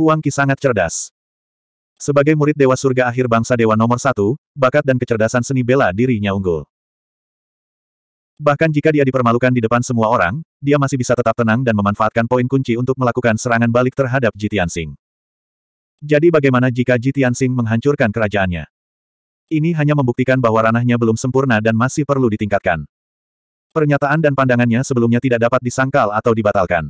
Huang Qi sangat cerdas. Sebagai murid Dewa Surga Akhir Bangsa Dewa nomor satu, bakat dan kecerdasan seni bela dirinya unggul. Bahkan jika dia dipermalukan di depan semua orang, dia masih bisa tetap tenang dan memanfaatkan poin kunci untuk melakukan serangan balik terhadap Jitian Sing. Jadi bagaimana jika Jitian Sing menghancurkan kerajaannya? Ini hanya membuktikan bahwa ranahnya belum sempurna dan masih perlu ditingkatkan. Pernyataan dan pandangannya sebelumnya tidak dapat disangkal atau dibatalkan.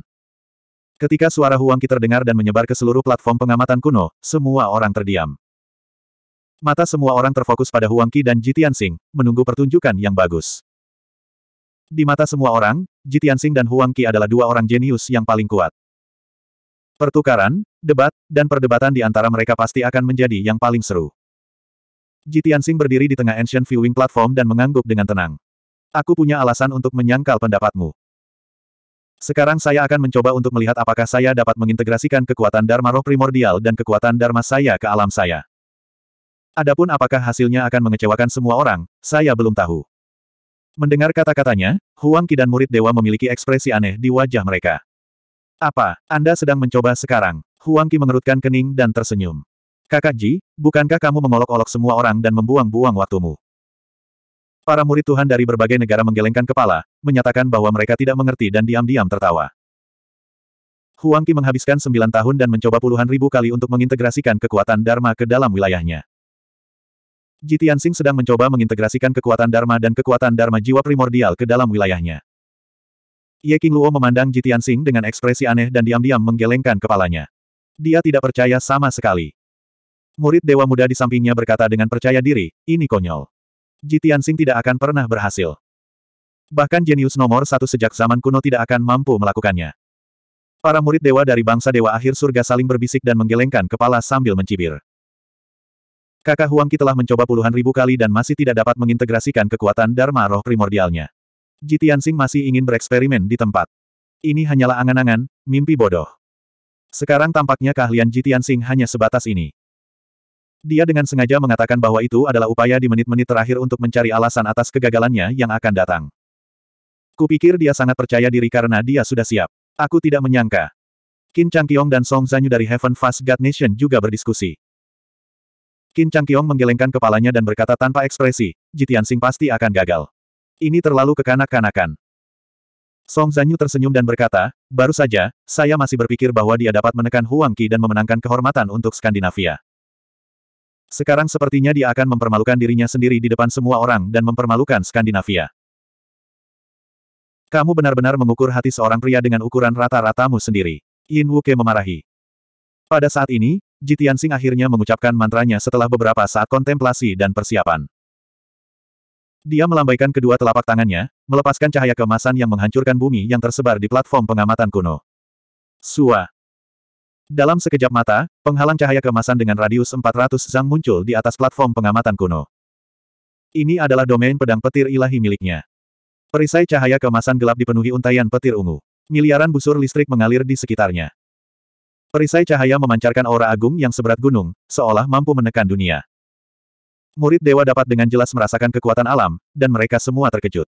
Ketika suara Qi terdengar dan menyebar ke seluruh platform pengamatan kuno, semua orang terdiam. Mata semua orang terfokus pada Qi dan Jitian Sing, menunggu pertunjukan yang bagus. Di mata semua orang, Jitian Sing dan Qi adalah dua orang jenius yang paling kuat. Pertukaran, debat, dan perdebatan di antara mereka pasti akan menjadi yang paling seru. Jitian Sing berdiri di tengah Ancient Viewing Platform dan mengangguk dengan tenang. Aku punya alasan untuk menyangkal pendapatmu. Sekarang saya akan mencoba untuk melihat apakah saya dapat mengintegrasikan kekuatan Dharma roh primordial dan kekuatan Dharma saya ke alam saya. Adapun apakah hasilnya akan mengecewakan semua orang, saya belum tahu. Mendengar kata-katanya, Huang Qi dan murid dewa memiliki ekspresi aneh di wajah mereka. Apa, Anda sedang mencoba sekarang? Huang Qi mengerutkan kening dan tersenyum. Kakak Ji, bukankah kamu mengolok-olok semua orang dan membuang-buang waktumu? Para murid Tuhan dari berbagai negara menggelengkan kepala, menyatakan bahwa mereka tidak mengerti dan diam-diam tertawa. Huang Qi menghabiskan sembilan tahun dan mencoba puluhan ribu kali untuk mengintegrasikan kekuatan Dharma ke dalam wilayahnya. Ji Tianxing sedang mencoba mengintegrasikan kekuatan Dharma dan kekuatan Dharma jiwa primordial ke dalam wilayahnya. Ye King Luo memandang Ji Tianxing dengan ekspresi aneh dan diam-diam menggelengkan kepalanya. Dia tidak percaya sama sekali. Murid Dewa Muda di sampingnya berkata dengan percaya diri, ini konyol. Ji Tianxing tidak akan pernah berhasil. Bahkan jenius nomor satu sejak zaman kuno tidak akan mampu melakukannya. Para murid dewa dari bangsa dewa akhir surga saling berbisik dan menggelengkan kepala sambil mencibir. Kakak Huang Ki telah mencoba puluhan ribu kali dan masih tidak dapat mengintegrasikan kekuatan Dharma roh primordialnya. Ji Tianxing masih ingin bereksperimen di tempat. Ini hanyalah angan-angan, mimpi bodoh. Sekarang tampaknya keahlian Ji Tianxing hanya sebatas ini. Dia dengan sengaja mengatakan bahwa itu adalah upaya di menit-menit terakhir untuk mencari alasan atas kegagalannya yang akan datang. Kupikir dia sangat percaya diri karena dia sudah siap. Aku tidak menyangka. Qin Changqiong dan Song Zanyu dari Heaven Fast God Nation juga berdiskusi. Qin Changqiong menggelengkan kepalanya dan berkata tanpa ekspresi, Jitian Sing pasti akan gagal. Ini terlalu kekanak-kanakan. Song Zanyu tersenyum dan berkata, baru saja, saya masih berpikir bahwa dia dapat menekan Huang Qi dan memenangkan kehormatan untuk Skandinavia. Sekarang sepertinya dia akan mempermalukan dirinya sendiri di depan semua orang dan mempermalukan Skandinavia. Kamu benar-benar mengukur hati seorang pria dengan ukuran rata-ratamu sendiri. Yin Wuke memarahi. Pada saat ini, Jitian Sing akhirnya mengucapkan mantranya setelah beberapa saat kontemplasi dan persiapan. Dia melambaikan kedua telapak tangannya, melepaskan cahaya kemasan yang menghancurkan bumi yang tersebar di platform pengamatan kuno. Sua. Dalam sekejap mata, penghalang cahaya kemasan dengan radius 400 zang muncul di atas platform pengamatan kuno. Ini adalah domain pedang petir ilahi miliknya. Perisai cahaya kemasan gelap dipenuhi untaian petir ungu. Miliaran busur listrik mengalir di sekitarnya. Perisai cahaya memancarkan aura agung yang seberat gunung, seolah mampu menekan dunia. Murid dewa dapat dengan jelas merasakan kekuatan alam, dan mereka semua terkejut.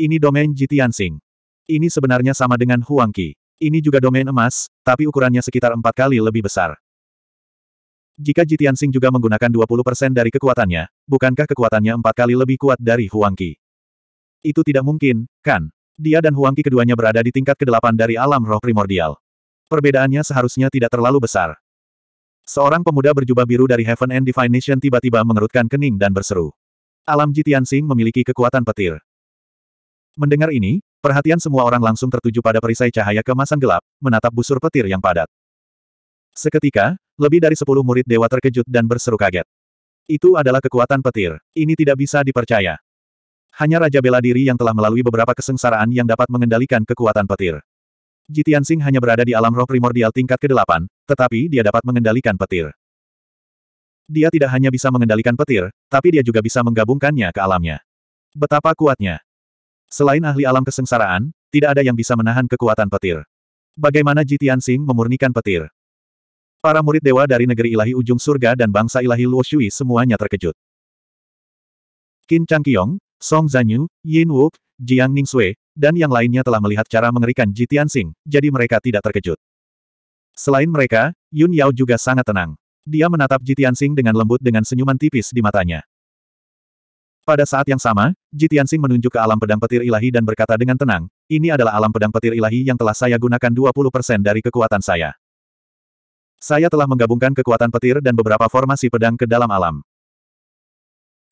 Ini domain Jitian Sing. Ini sebenarnya sama dengan Huang ini juga domain emas, tapi ukurannya sekitar empat kali lebih besar. Jika Sing juga menggunakan 20% dari kekuatannya, bukankah kekuatannya empat kali lebih kuat dari Huangqi? Itu tidak mungkin, kan? Dia dan Huangqi keduanya berada di tingkat kedelapan dari alam roh primordial. Perbedaannya seharusnya tidak terlalu besar. Seorang pemuda berjubah biru dari Heaven and Divine Nation tiba-tiba mengerutkan kening dan berseru. Alam Sing memiliki kekuatan petir. Mendengar ini, Perhatian semua orang langsung tertuju pada perisai cahaya kemasan gelap, menatap busur petir yang padat. Seketika, lebih dari sepuluh murid dewa terkejut dan berseru kaget. Itu adalah kekuatan petir. Ini tidak bisa dipercaya. Hanya Raja Bela Diri yang telah melalui beberapa kesengsaraan yang dapat mengendalikan kekuatan petir. Jitian Singh hanya berada di alam roh primordial tingkat ke-8, tetapi dia dapat mengendalikan petir. Dia tidak hanya bisa mengendalikan petir, tapi dia juga bisa menggabungkannya ke alamnya. Betapa kuatnya. Selain ahli alam kesengsaraan, tidak ada yang bisa menahan kekuatan petir. Bagaimana Jitian Sing memurnikan petir? Para murid dewa dari negeri ilahi ujung surga dan bangsa ilahi Luo semuanya terkejut. Qin Changqiong, Song Zanyu, Yin Wuk, Jiang Ningxue, dan yang lainnya telah melihat cara mengerikan Jitian Sing, jadi mereka tidak terkejut. Selain mereka, Yun Yao juga sangat tenang. Dia menatap Jitian Sing dengan lembut dengan senyuman tipis di matanya. Pada saat yang sama, Jitiansing menunjuk ke alam pedang petir ilahi dan berkata dengan tenang, ini adalah alam pedang petir ilahi yang telah saya gunakan 20% dari kekuatan saya. Saya telah menggabungkan kekuatan petir dan beberapa formasi pedang ke dalam alam.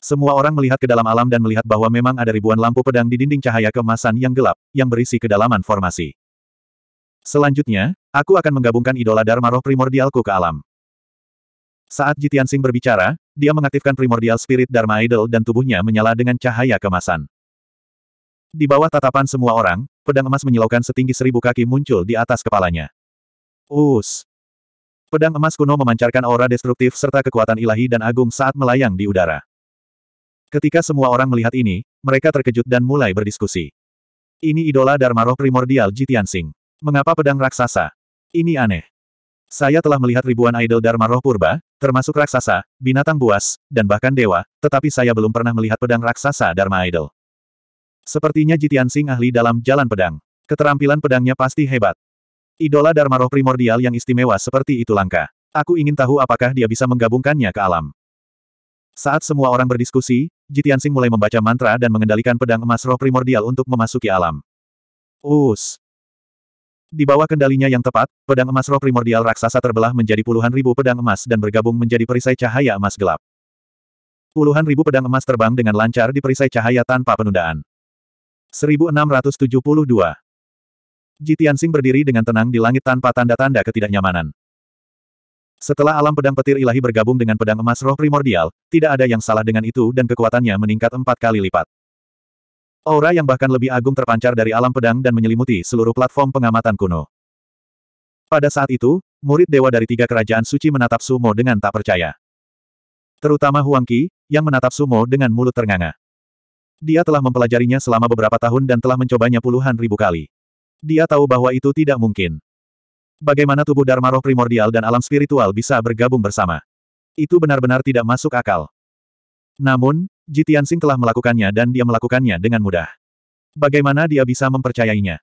Semua orang melihat ke dalam alam dan melihat bahwa memang ada ribuan lampu pedang di dinding cahaya kemasan yang gelap, yang berisi kedalaman formasi. Selanjutnya, aku akan menggabungkan idola Dharma roh primordialku ke alam. Saat Jitiansing berbicara, dia mengaktifkan primordial spirit Dharma Idol dan tubuhnya menyala dengan cahaya kemasan. Di bawah tatapan semua orang, pedang emas menyilaukan setinggi seribu kaki muncul di atas kepalanya. Us! Pedang emas kuno memancarkan aura destruktif serta kekuatan ilahi dan agung saat melayang di udara. Ketika semua orang melihat ini, mereka terkejut dan mulai berdiskusi. Ini idola Dharma Roh Primordial Jitian Singh. Mengapa pedang raksasa? Ini aneh. Saya telah melihat ribuan idol Dharma Roh Purba, termasuk raksasa, binatang buas, dan bahkan dewa, tetapi saya belum pernah melihat pedang raksasa Dharma Idol. Sepertinya Jitian Singh ahli dalam jalan pedang. Keterampilan pedangnya pasti hebat. Idola Dharma Roh primordial yang istimewa seperti itu langka. Aku ingin tahu apakah dia bisa menggabungkannya ke alam. Saat semua orang berdiskusi, Jitian Singh mulai membaca mantra dan mengendalikan pedang emas roh primordial untuk memasuki alam. Us, di bawah kendalinya yang tepat, pedang emas roh primordial raksasa terbelah menjadi puluhan ribu pedang emas dan bergabung menjadi perisai cahaya emas gelap. Puluhan ribu pedang emas terbang dengan lancar di perisai cahaya tanpa penundaan. 1672 Jitiansing berdiri dengan tenang di langit tanpa tanda-tanda ketidaknyamanan. Setelah alam pedang petir ilahi bergabung dengan pedang emas roh primordial, tidak ada yang salah dengan itu dan kekuatannya meningkat empat kali lipat. Aura yang bahkan lebih agung terpancar dari alam pedang dan menyelimuti seluruh platform pengamatan kuno. Pada saat itu, murid dewa dari tiga kerajaan suci menatap Sumo dengan tak percaya. Terutama Huang Qi, yang menatap Sumo dengan mulut ternganga. Dia telah mempelajarinya selama beberapa tahun dan telah mencobanya puluhan ribu kali. Dia tahu bahwa itu tidak mungkin. Bagaimana tubuh Dharma roh primordial dan alam spiritual bisa bergabung bersama? Itu benar-benar tidak masuk akal. Namun, Jitian Sing telah melakukannya dan dia melakukannya dengan mudah. Bagaimana dia bisa mempercayainya?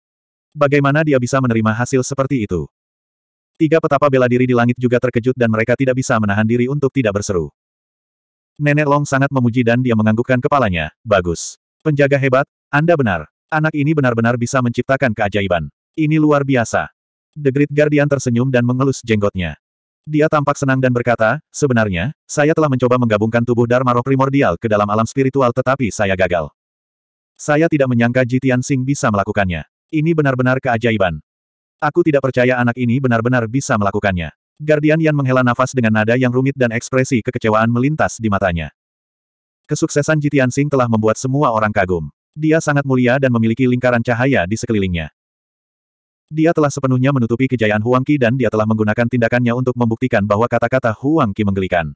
Bagaimana dia bisa menerima hasil seperti itu? Tiga petapa bela diri di langit juga terkejut dan mereka tidak bisa menahan diri untuk tidak berseru. Nenek Long sangat memuji dan dia menganggukkan kepalanya, bagus. Penjaga hebat, Anda benar. Anak ini benar-benar bisa menciptakan keajaiban. Ini luar biasa. The Great Guardian tersenyum dan mengelus jenggotnya. Dia tampak senang dan berkata, sebenarnya, saya telah mencoba menggabungkan tubuh Dharma roh primordial ke dalam alam spiritual tetapi saya gagal. Saya tidak menyangka Jitian Singh bisa melakukannya. Ini benar-benar keajaiban. Aku tidak percaya anak ini benar-benar bisa melakukannya. Guardian Yan menghela nafas dengan nada yang rumit dan ekspresi kekecewaan melintas di matanya. Kesuksesan Jitian Singh telah membuat semua orang kagum. Dia sangat mulia dan memiliki lingkaran cahaya di sekelilingnya. Dia telah sepenuhnya menutupi kejayaan Huang Qi dan dia telah menggunakan tindakannya untuk membuktikan bahwa kata-kata Huang Qi menggelikan.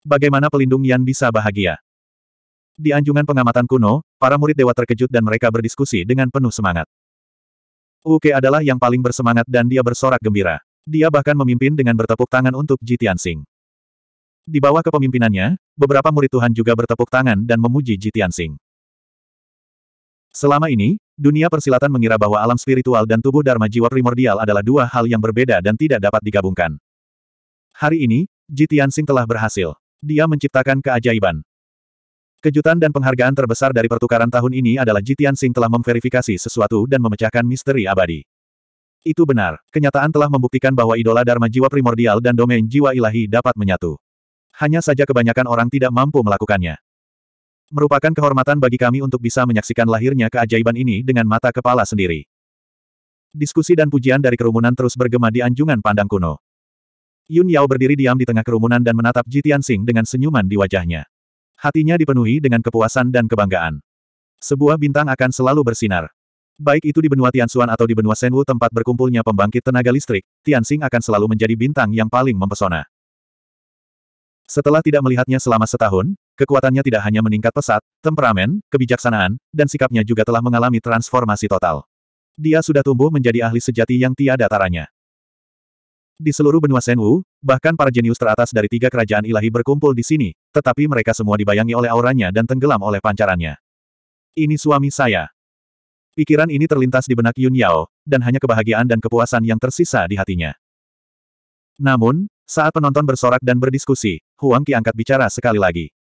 Bagaimana pelindung Yan bisa bahagia? Di anjungan pengamatan kuno, para murid dewa terkejut dan mereka berdiskusi dengan penuh semangat. Uke adalah yang paling bersemangat dan dia bersorak gembira. Dia bahkan memimpin dengan bertepuk tangan untuk Jitian Sing. Di bawah kepemimpinannya, beberapa murid Tuhan juga bertepuk tangan dan memuji Jitian Sing. Selama ini, Dunia persilatan mengira bahwa alam spiritual dan tubuh Dharma jiwa primordial adalah dua hal yang berbeda dan tidak dapat digabungkan. Hari ini, Jitian Tianxing telah berhasil. Dia menciptakan keajaiban. Kejutan dan penghargaan terbesar dari pertukaran tahun ini adalah Jitian Sing telah memverifikasi sesuatu dan memecahkan misteri abadi. Itu benar, kenyataan telah membuktikan bahwa idola Dharma jiwa primordial dan domain jiwa ilahi dapat menyatu. Hanya saja kebanyakan orang tidak mampu melakukannya. Merupakan kehormatan bagi kami untuk bisa menyaksikan lahirnya keajaiban ini dengan mata kepala sendiri. Diskusi dan pujian dari kerumunan terus bergema di anjungan pandang kuno. Yun Yao berdiri diam di tengah kerumunan dan menatap Ji Tianxing dengan senyuman di wajahnya. Hatinya dipenuhi dengan kepuasan dan kebanggaan. Sebuah bintang akan selalu bersinar. Baik itu di benua Tianxuan atau di benua Senwu tempat berkumpulnya pembangkit tenaga listrik, Tianxing akan selalu menjadi bintang yang paling mempesona. Setelah tidak melihatnya selama setahun, Kekuatannya tidak hanya meningkat pesat, temperamen, kebijaksanaan, dan sikapnya juga telah mengalami transformasi total. Dia sudah tumbuh menjadi ahli sejati yang tiada taranya. Di seluruh benua Senwu, bahkan para jenius teratas dari tiga kerajaan ilahi berkumpul di sini, tetapi mereka semua dibayangi oleh auranya dan tenggelam oleh pancarannya. Ini suami saya. Pikiran ini terlintas di benak Yun Yao, dan hanya kebahagiaan dan kepuasan yang tersisa di hatinya. Namun, saat penonton bersorak dan berdiskusi, Huang Qi angkat bicara sekali lagi.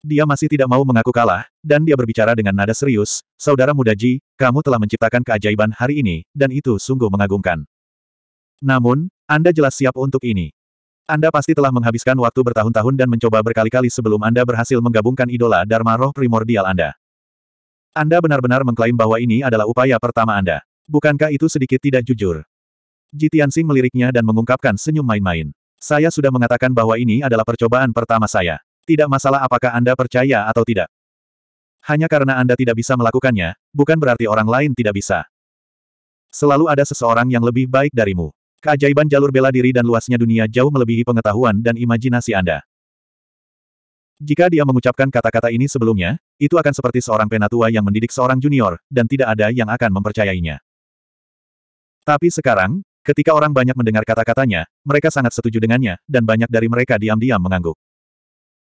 Dia masih tidak mau mengaku kalah, dan dia berbicara dengan nada serius, Saudara muda Ji, kamu telah menciptakan keajaiban hari ini, dan itu sungguh mengagumkan. Namun, Anda jelas siap untuk ini. Anda pasti telah menghabiskan waktu bertahun-tahun dan mencoba berkali-kali sebelum Anda berhasil menggabungkan idola Dharma roh primordial Anda. Anda benar-benar mengklaim bahwa ini adalah upaya pertama Anda. Bukankah itu sedikit tidak jujur? Ji Tianxing meliriknya dan mengungkapkan senyum main-main. Saya sudah mengatakan bahwa ini adalah percobaan pertama saya. Tidak masalah apakah Anda percaya atau tidak. Hanya karena Anda tidak bisa melakukannya, bukan berarti orang lain tidak bisa. Selalu ada seseorang yang lebih baik darimu. Keajaiban jalur bela diri dan luasnya dunia jauh melebihi pengetahuan dan imajinasi Anda. Jika dia mengucapkan kata-kata ini sebelumnya, itu akan seperti seorang penatua yang mendidik seorang junior, dan tidak ada yang akan mempercayainya. Tapi sekarang, ketika orang banyak mendengar kata-katanya, mereka sangat setuju dengannya, dan banyak dari mereka diam-diam mengangguk.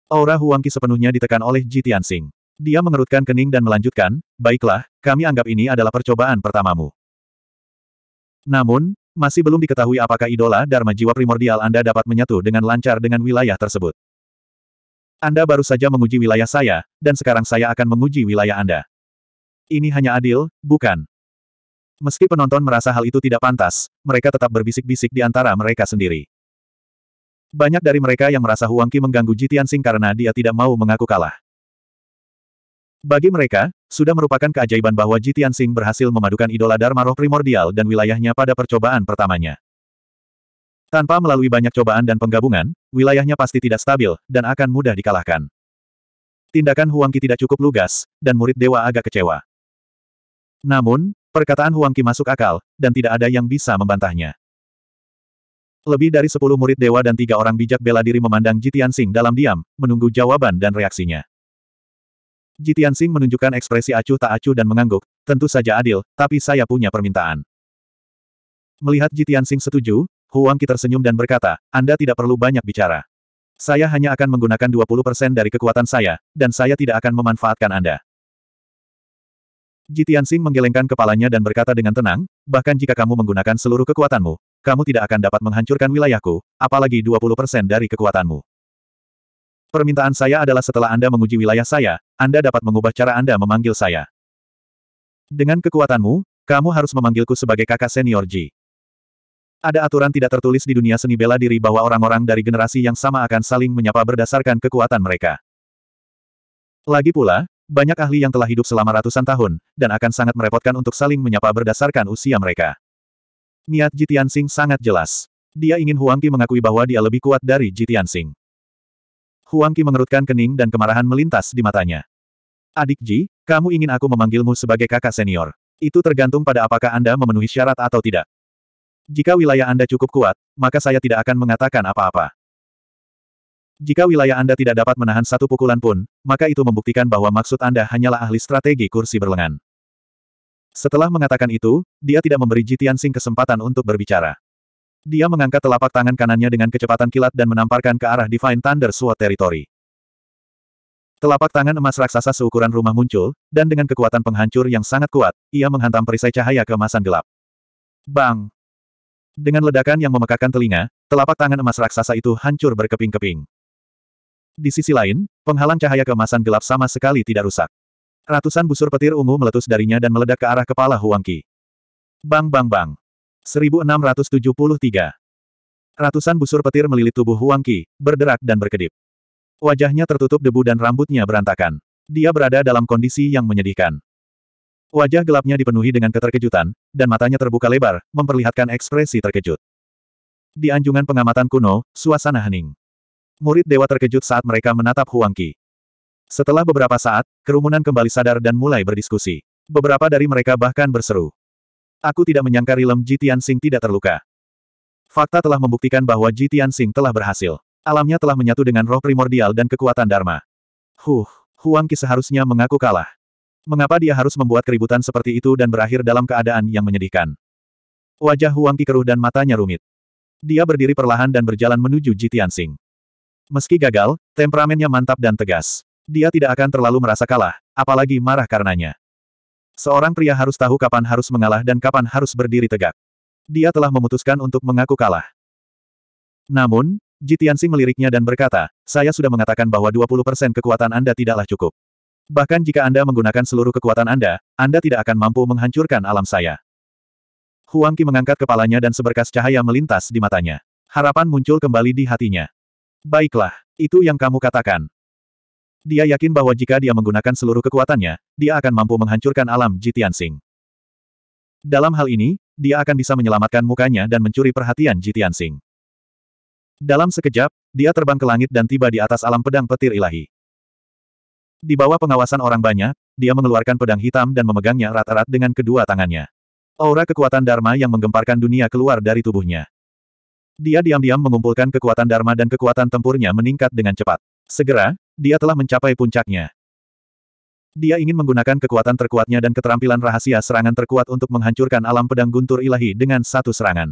Aura Huangqi sepenuhnya ditekan oleh Ji Tianxing. Dia mengerutkan kening dan melanjutkan, baiklah, kami anggap ini adalah percobaan pertamamu. Namun, masih belum diketahui apakah idola Dharma Jiwa Primordial Anda dapat menyatu dengan lancar dengan wilayah tersebut. Anda baru saja menguji wilayah saya, dan sekarang saya akan menguji wilayah Anda. Ini hanya adil, bukan? Meski penonton merasa hal itu tidak pantas, mereka tetap berbisik-bisik di antara mereka sendiri. Banyak dari mereka yang merasa Huang Qi mengganggu Jitian Sing karena dia tidak mau mengaku kalah. Bagi mereka, sudah merupakan keajaiban bahwa Jitian Sing berhasil memadukan idola Dharma roh primordial dan wilayahnya pada percobaan pertamanya. Tanpa melalui banyak cobaan dan penggabungan, wilayahnya pasti tidak stabil, dan akan mudah dikalahkan. Tindakan Huang Qi tidak cukup lugas, dan murid dewa agak kecewa. Namun, perkataan Huang Qi masuk akal, dan tidak ada yang bisa membantahnya. Lebih dari sepuluh murid dewa dan tiga orang bijak bela diri memandang Jitian Sing dalam diam, menunggu jawaban dan reaksinya. Jitian Sing menunjukkan ekspresi acuh tak acuh dan mengangguk, tentu saja adil, tapi saya punya permintaan. Melihat Jitian Sing setuju, Huang Ki tersenyum dan berkata, Anda tidak perlu banyak bicara. Saya hanya akan menggunakan 20% dari kekuatan saya, dan saya tidak akan memanfaatkan Anda. Jitian Sing menggelengkan kepalanya dan berkata dengan tenang, bahkan jika kamu menggunakan seluruh kekuatanmu, kamu tidak akan dapat menghancurkan wilayahku, apalagi 20% dari kekuatanmu. Permintaan saya adalah setelah Anda menguji wilayah saya, Anda dapat mengubah cara Anda memanggil saya. Dengan kekuatanmu, kamu harus memanggilku sebagai kakak senior Ji. Ada aturan tidak tertulis di dunia seni bela diri bahwa orang-orang dari generasi yang sama akan saling menyapa berdasarkan kekuatan mereka. Lagi pula, banyak ahli yang telah hidup selama ratusan tahun, dan akan sangat merepotkan untuk saling menyapa berdasarkan usia mereka. Niat Jitiansing sangat jelas. Dia ingin Huang Huangqi mengakui bahwa dia lebih kuat dari Jitiansing. Huangqi mengerutkan kening dan kemarahan melintas di matanya. Adik Ji, kamu ingin aku memanggilmu sebagai kakak senior. Itu tergantung pada apakah Anda memenuhi syarat atau tidak. Jika wilayah Anda cukup kuat, maka saya tidak akan mengatakan apa-apa. Jika wilayah Anda tidak dapat menahan satu pukulan pun, maka itu membuktikan bahwa maksud Anda hanyalah ahli strategi kursi berlengan. Setelah mengatakan itu, dia tidak memberi Jitian Sing kesempatan untuk berbicara. Dia mengangkat telapak tangan kanannya dengan kecepatan kilat dan menamparkan ke arah Divine Thunder Sword Territory. Telapak tangan emas raksasa seukuran rumah muncul, dan dengan kekuatan penghancur yang sangat kuat, ia menghantam perisai cahaya kemasan gelap. Bang! Dengan ledakan yang memekakan telinga, telapak tangan emas raksasa itu hancur berkeping-keping. Di sisi lain, penghalang cahaya kemasan gelap sama sekali tidak rusak. Ratusan busur petir ungu meletus darinya dan meledak ke arah kepala Huang Qi. Bang bang bang. 1673. Ratusan busur petir melilit tubuh Huang Qi, berderak dan berkedip. Wajahnya tertutup debu dan rambutnya berantakan. Dia berada dalam kondisi yang menyedihkan. Wajah gelapnya dipenuhi dengan keterkejutan, dan matanya terbuka lebar, memperlihatkan ekspresi terkejut. Di anjungan pengamatan kuno, suasana hening. Murid dewa terkejut saat mereka menatap Huang Qi. Setelah beberapa saat, kerumunan kembali sadar dan mulai berdiskusi. Beberapa dari mereka bahkan berseru. Aku tidak menyangka Rilem Jitian Tianxing tidak terluka. Fakta telah membuktikan bahwa Jitian Tianxing telah berhasil. Alamnya telah menyatu dengan roh primordial dan kekuatan Dharma. Huh, Huang Qi seharusnya mengaku kalah. Mengapa dia harus membuat keributan seperti itu dan berakhir dalam keadaan yang menyedihkan? Wajah Huang Qi keruh dan matanya rumit. Dia berdiri perlahan dan berjalan menuju Jitian Tianxing. Meski gagal, temperamennya mantap dan tegas. Dia tidak akan terlalu merasa kalah, apalagi marah karenanya. Seorang pria harus tahu kapan harus mengalah dan kapan harus berdiri tegak. Dia telah memutuskan untuk mengaku kalah. Namun, Jitiansi meliriknya dan berkata, saya sudah mengatakan bahwa 20% kekuatan Anda tidaklah cukup. Bahkan jika Anda menggunakan seluruh kekuatan Anda, Anda tidak akan mampu menghancurkan alam saya. Huang Qi mengangkat kepalanya dan seberkas cahaya melintas di matanya. Harapan muncul kembali di hatinya. Baiklah, itu yang kamu katakan. Dia yakin bahwa jika dia menggunakan seluruh kekuatannya, dia akan mampu menghancurkan alam Jitian Sing. Dalam hal ini, dia akan bisa menyelamatkan mukanya dan mencuri perhatian Jitian Sing. Dalam sekejap, dia terbang ke langit dan tiba di atas alam pedang petir ilahi. Di bawah pengawasan orang banyak, dia mengeluarkan pedang hitam dan memegangnya erat-erat dengan kedua tangannya. Aura kekuatan Dharma yang menggemparkan dunia keluar dari tubuhnya. Dia diam-diam mengumpulkan kekuatan Dharma dan kekuatan tempurnya meningkat dengan cepat. Segera, dia telah mencapai puncaknya. Dia ingin menggunakan kekuatan terkuatnya dan keterampilan rahasia serangan terkuat untuk menghancurkan alam pedang guntur ilahi dengan satu serangan.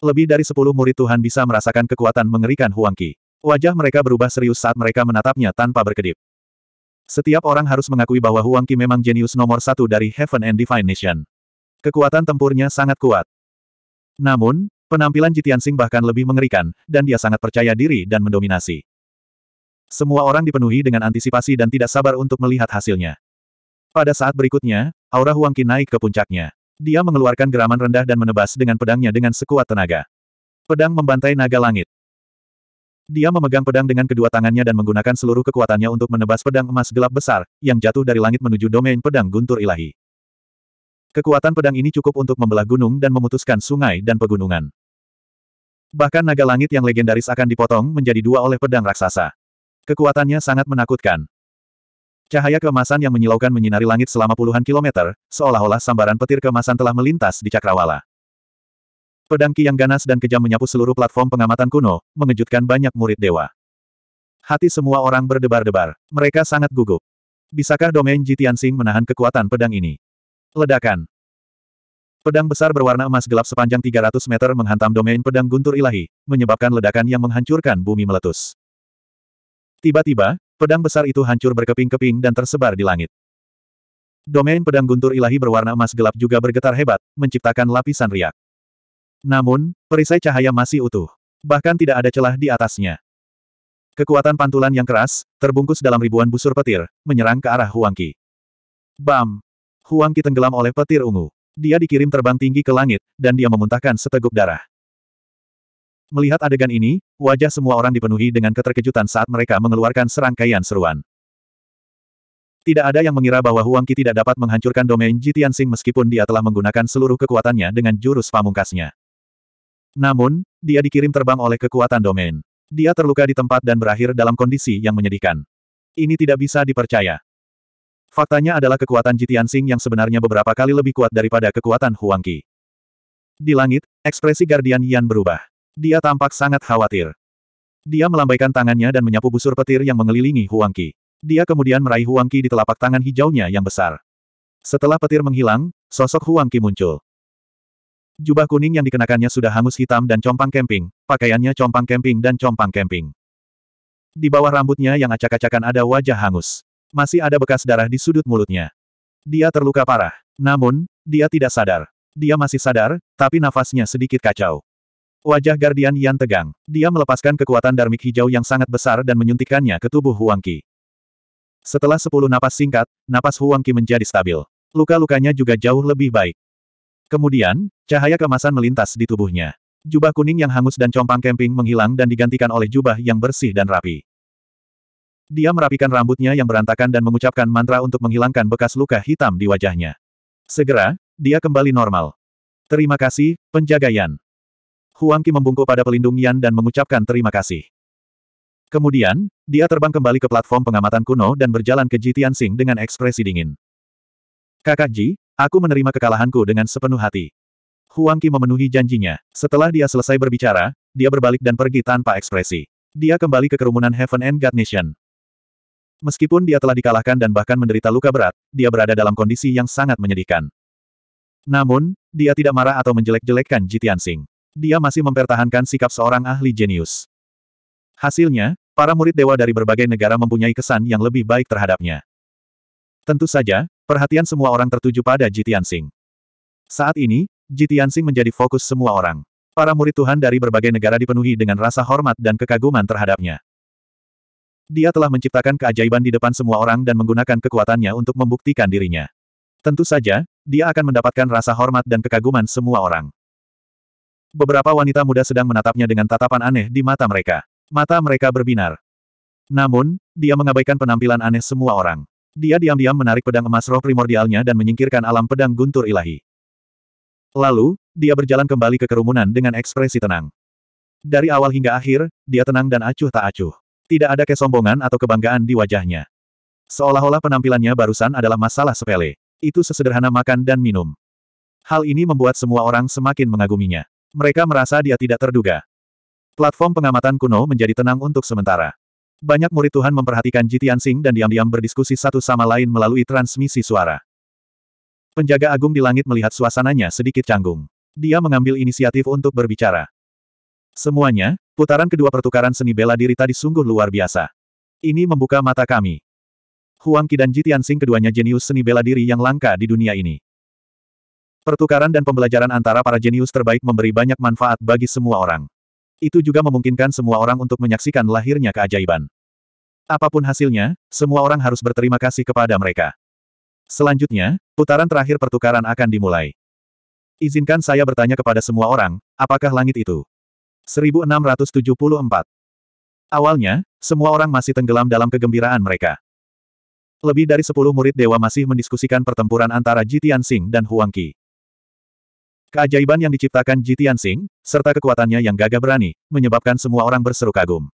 Lebih dari sepuluh murid Tuhan bisa merasakan kekuatan mengerikan Huang Qi. Wajah mereka berubah serius saat mereka menatapnya tanpa berkedip. Setiap orang harus mengakui bahwa Huang Qi memang jenius nomor satu dari Heaven and Divine Nation. Kekuatan tempurnya sangat kuat. Namun, penampilan Jitian Sing bahkan lebih mengerikan, dan dia sangat percaya diri dan mendominasi. Semua orang dipenuhi dengan antisipasi dan tidak sabar untuk melihat hasilnya. Pada saat berikutnya, aura Huang Qin naik ke puncaknya. Dia mengeluarkan geraman rendah dan menebas dengan pedangnya dengan sekuat tenaga. Pedang membantai naga langit. Dia memegang pedang dengan kedua tangannya dan menggunakan seluruh kekuatannya untuk menebas pedang emas gelap besar, yang jatuh dari langit menuju domain pedang guntur ilahi. Kekuatan pedang ini cukup untuk membelah gunung dan memutuskan sungai dan pegunungan. Bahkan naga langit yang legendaris akan dipotong menjadi dua oleh pedang raksasa. Kekuatannya sangat menakutkan. Cahaya keemasan yang menyilaukan menyinari langit selama puluhan kilometer, seolah-olah sambaran petir keemasan telah melintas di cakrawala. Pedang Ki yang ganas dan kejam menyapu seluruh platform pengamatan kuno, mengejutkan banyak murid dewa. Hati semua orang berdebar-debar. Mereka sangat gugup. Bisakah domain Jitiansing menahan kekuatan pedang ini? Ledakan. Pedang besar berwarna emas gelap sepanjang 300 meter menghantam domain pedang guntur ilahi, menyebabkan ledakan yang menghancurkan bumi meletus. Tiba-tiba, pedang besar itu hancur berkeping-keping dan tersebar di langit. Domain pedang guntur ilahi berwarna emas gelap juga bergetar hebat, menciptakan lapisan riak. Namun, perisai cahaya masih utuh. Bahkan tidak ada celah di atasnya. Kekuatan pantulan yang keras, terbungkus dalam ribuan busur petir, menyerang ke arah Huang Qi. Bam! Huang Qi tenggelam oleh petir ungu. Dia dikirim terbang tinggi ke langit, dan dia memuntahkan seteguk darah. Melihat adegan ini, wajah semua orang dipenuhi dengan keterkejutan saat mereka mengeluarkan serangkaian seruan. Tidak ada yang mengira bahwa Huang Qi tidak dapat menghancurkan domain Jitian Sing meskipun dia telah menggunakan seluruh kekuatannya dengan jurus pamungkasnya. Namun, dia dikirim terbang oleh kekuatan domain. Dia terluka di tempat dan berakhir dalam kondisi yang menyedihkan. Ini tidak bisa dipercaya. Faktanya adalah kekuatan Jitian Sing yang sebenarnya beberapa kali lebih kuat daripada kekuatan Huang Qi. Di langit, ekspresi Guardian Yan berubah. Dia tampak sangat khawatir. Dia melambaikan tangannya dan menyapu busur petir yang mengelilingi Huang Qi. Dia kemudian meraih Huang Qi di telapak tangan hijaunya yang besar. Setelah petir menghilang, sosok Huang Qi muncul. Jubah kuning yang dikenakannya sudah hangus hitam dan compang kemping, pakaiannya compang kemping dan compang kemping. Di bawah rambutnya yang acak-acakan ada wajah hangus. Masih ada bekas darah di sudut mulutnya. Dia terluka parah. Namun, dia tidak sadar. Dia masih sadar, tapi nafasnya sedikit kacau. Wajah Guardian Yan tegang. Dia melepaskan kekuatan darmik hijau yang sangat besar dan menyuntikkannya ke tubuh Huang Qi. Setelah sepuluh napas singkat, napas Huang Qi menjadi stabil. Luka-lukanya juga jauh lebih baik. Kemudian, cahaya kemasan melintas di tubuhnya. Jubah kuning yang hangus dan compang kemping menghilang dan digantikan oleh jubah yang bersih dan rapi. Dia merapikan rambutnya yang berantakan dan mengucapkan mantra untuk menghilangkan bekas luka hitam di wajahnya. Segera, dia kembali normal. Terima kasih, penjaga Yan. Huang Qi membungkuk pada pelindung Yan dan mengucapkan terima kasih. Kemudian, dia terbang kembali ke platform pengamatan kuno dan berjalan ke Ji Tianxing dengan ekspresi dingin. Kakak Ji, aku menerima kekalahanku dengan sepenuh hati. Huang Qi memenuhi janjinya. Setelah dia selesai berbicara, dia berbalik dan pergi tanpa ekspresi. Dia kembali ke kerumunan Heaven and God Nation. Meskipun dia telah dikalahkan dan bahkan menderita luka berat, dia berada dalam kondisi yang sangat menyedihkan. Namun, dia tidak marah atau menjelek-jelekkan Ji Tianxing. Dia masih mempertahankan sikap seorang ahli jenius. Hasilnya, para murid dewa dari berbagai negara mempunyai kesan yang lebih baik terhadapnya. Tentu saja, perhatian semua orang tertuju pada Jitian Sing. Saat ini, Jitian Sing menjadi fokus semua orang. Para murid Tuhan dari berbagai negara dipenuhi dengan rasa hormat dan kekaguman terhadapnya. Dia telah menciptakan keajaiban di depan semua orang dan menggunakan kekuatannya untuk membuktikan dirinya. Tentu saja, dia akan mendapatkan rasa hormat dan kekaguman semua orang. Beberapa wanita muda sedang menatapnya dengan tatapan aneh di mata mereka. Mata mereka berbinar. Namun, dia mengabaikan penampilan aneh semua orang. Dia diam-diam menarik pedang emas roh primordialnya dan menyingkirkan alam pedang guntur ilahi. Lalu, dia berjalan kembali ke kerumunan dengan ekspresi tenang. Dari awal hingga akhir, dia tenang dan acuh tak acuh. Tidak ada kesombongan atau kebanggaan di wajahnya. Seolah-olah penampilannya barusan adalah masalah sepele. Itu sesederhana makan dan minum. Hal ini membuat semua orang semakin mengaguminya. Mereka merasa dia tidak terduga. Platform pengamatan kuno menjadi tenang untuk sementara. Banyak murid Tuhan memperhatikan Jitian Sing dan diam-diam berdiskusi satu sama lain melalui transmisi suara. Penjaga agung di langit melihat suasananya sedikit canggung. Dia mengambil inisiatif untuk berbicara. Semuanya, putaran kedua pertukaran seni bela diri tadi sungguh luar biasa. Ini membuka mata kami. Huang Qi dan Jitian Sing keduanya jenius seni bela diri yang langka di dunia ini. Pertukaran dan pembelajaran antara para jenius terbaik memberi banyak manfaat bagi semua orang. Itu juga memungkinkan semua orang untuk menyaksikan lahirnya keajaiban. Apapun hasilnya, semua orang harus berterima kasih kepada mereka. Selanjutnya, putaran terakhir pertukaran akan dimulai. Izinkan saya bertanya kepada semua orang, apakah langit itu? 1674. Awalnya, semua orang masih tenggelam dalam kegembiraan mereka. Lebih dari sepuluh murid dewa masih mendiskusikan pertempuran antara Jitian Sing dan Huang Qi. Keajaiban yang diciptakan Jitian Tianxing, serta kekuatannya yang gagah berani, menyebabkan semua orang berseru kagum.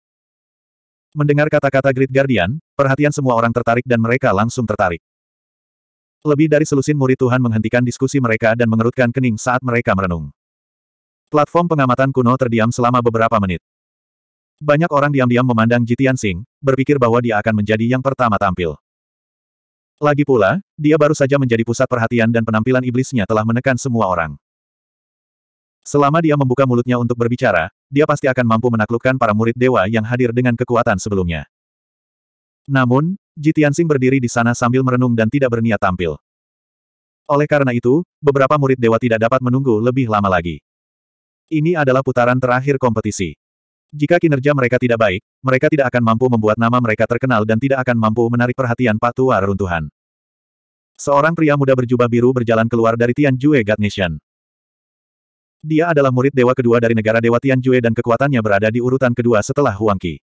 Mendengar kata-kata Great Guardian, perhatian semua orang tertarik dan mereka langsung tertarik. Lebih dari selusin murid Tuhan menghentikan diskusi mereka dan mengerutkan kening saat mereka merenung. Platform pengamatan kuno terdiam selama beberapa menit. Banyak orang diam-diam memandang Jitian Singh, berpikir bahwa dia akan menjadi yang pertama tampil. Lagi pula, dia baru saja menjadi pusat perhatian dan penampilan iblisnya telah menekan semua orang. Selama dia membuka mulutnya untuk berbicara, dia pasti akan mampu menaklukkan para murid dewa yang hadir dengan kekuatan sebelumnya. Namun, Ji Tianxing berdiri di sana sambil merenung dan tidak berniat tampil. Oleh karena itu, beberapa murid dewa tidak dapat menunggu lebih lama lagi. Ini adalah putaran terakhir kompetisi. Jika kinerja mereka tidak baik, mereka tidak akan mampu membuat nama mereka terkenal dan tidak akan mampu menarik perhatian patua reruntuhan. Seorang pria muda berjubah biru berjalan keluar dari Tianjue God Nation. Dia adalah murid dewa kedua dari negara dewa Tianjue dan kekuatannya berada di urutan kedua setelah Huang Qi.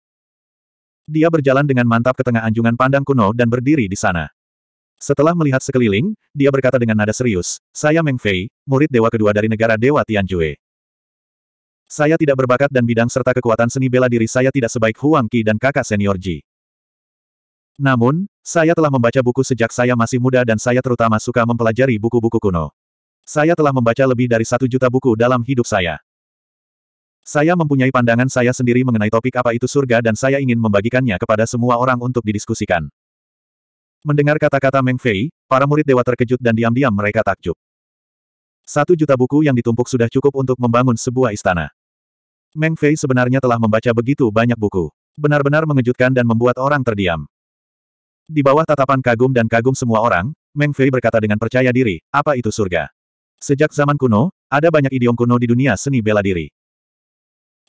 Dia berjalan dengan mantap ke tengah anjungan pandang kuno dan berdiri di sana. Setelah melihat sekeliling, dia berkata dengan nada serius, Saya Meng Fei, murid dewa kedua dari negara dewa Tianjue. Saya tidak berbakat dan bidang serta kekuatan seni bela diri saya tidak sebaik Huang Qi dan kakak senior Ji. Namun, saya telah membaca buku sejak saya masih muda dan saya terutama suka mempelajari buku-buku kuno. Saya telah membaca lebih dari satu juta buku dalam hidup saya. Saya mempunyai pandangan saya sendiri mengenai topik apa itu surga dan saya ingin membagikannya kepada semua orang untuk didiskusikan. Mendengar kata-kata Meng Fei, para murid dewa terkejut dan diam-diam mereka takjub. Satu juta buku yang ditumpuk sudah cukup untuk membangun sebuah istana. Meng Fei sebenarnya telah membaca begitu banyak buku. Benar-benar mengejutkan dan membuat orang terdiam. Di bawah tatapan kagum dan kagum semua orang, Meng Fei berkata dengan percaya diri, apa itu surga? Sejak zaman kuno, ada banyak idiom kuno di dunia seni bela diri.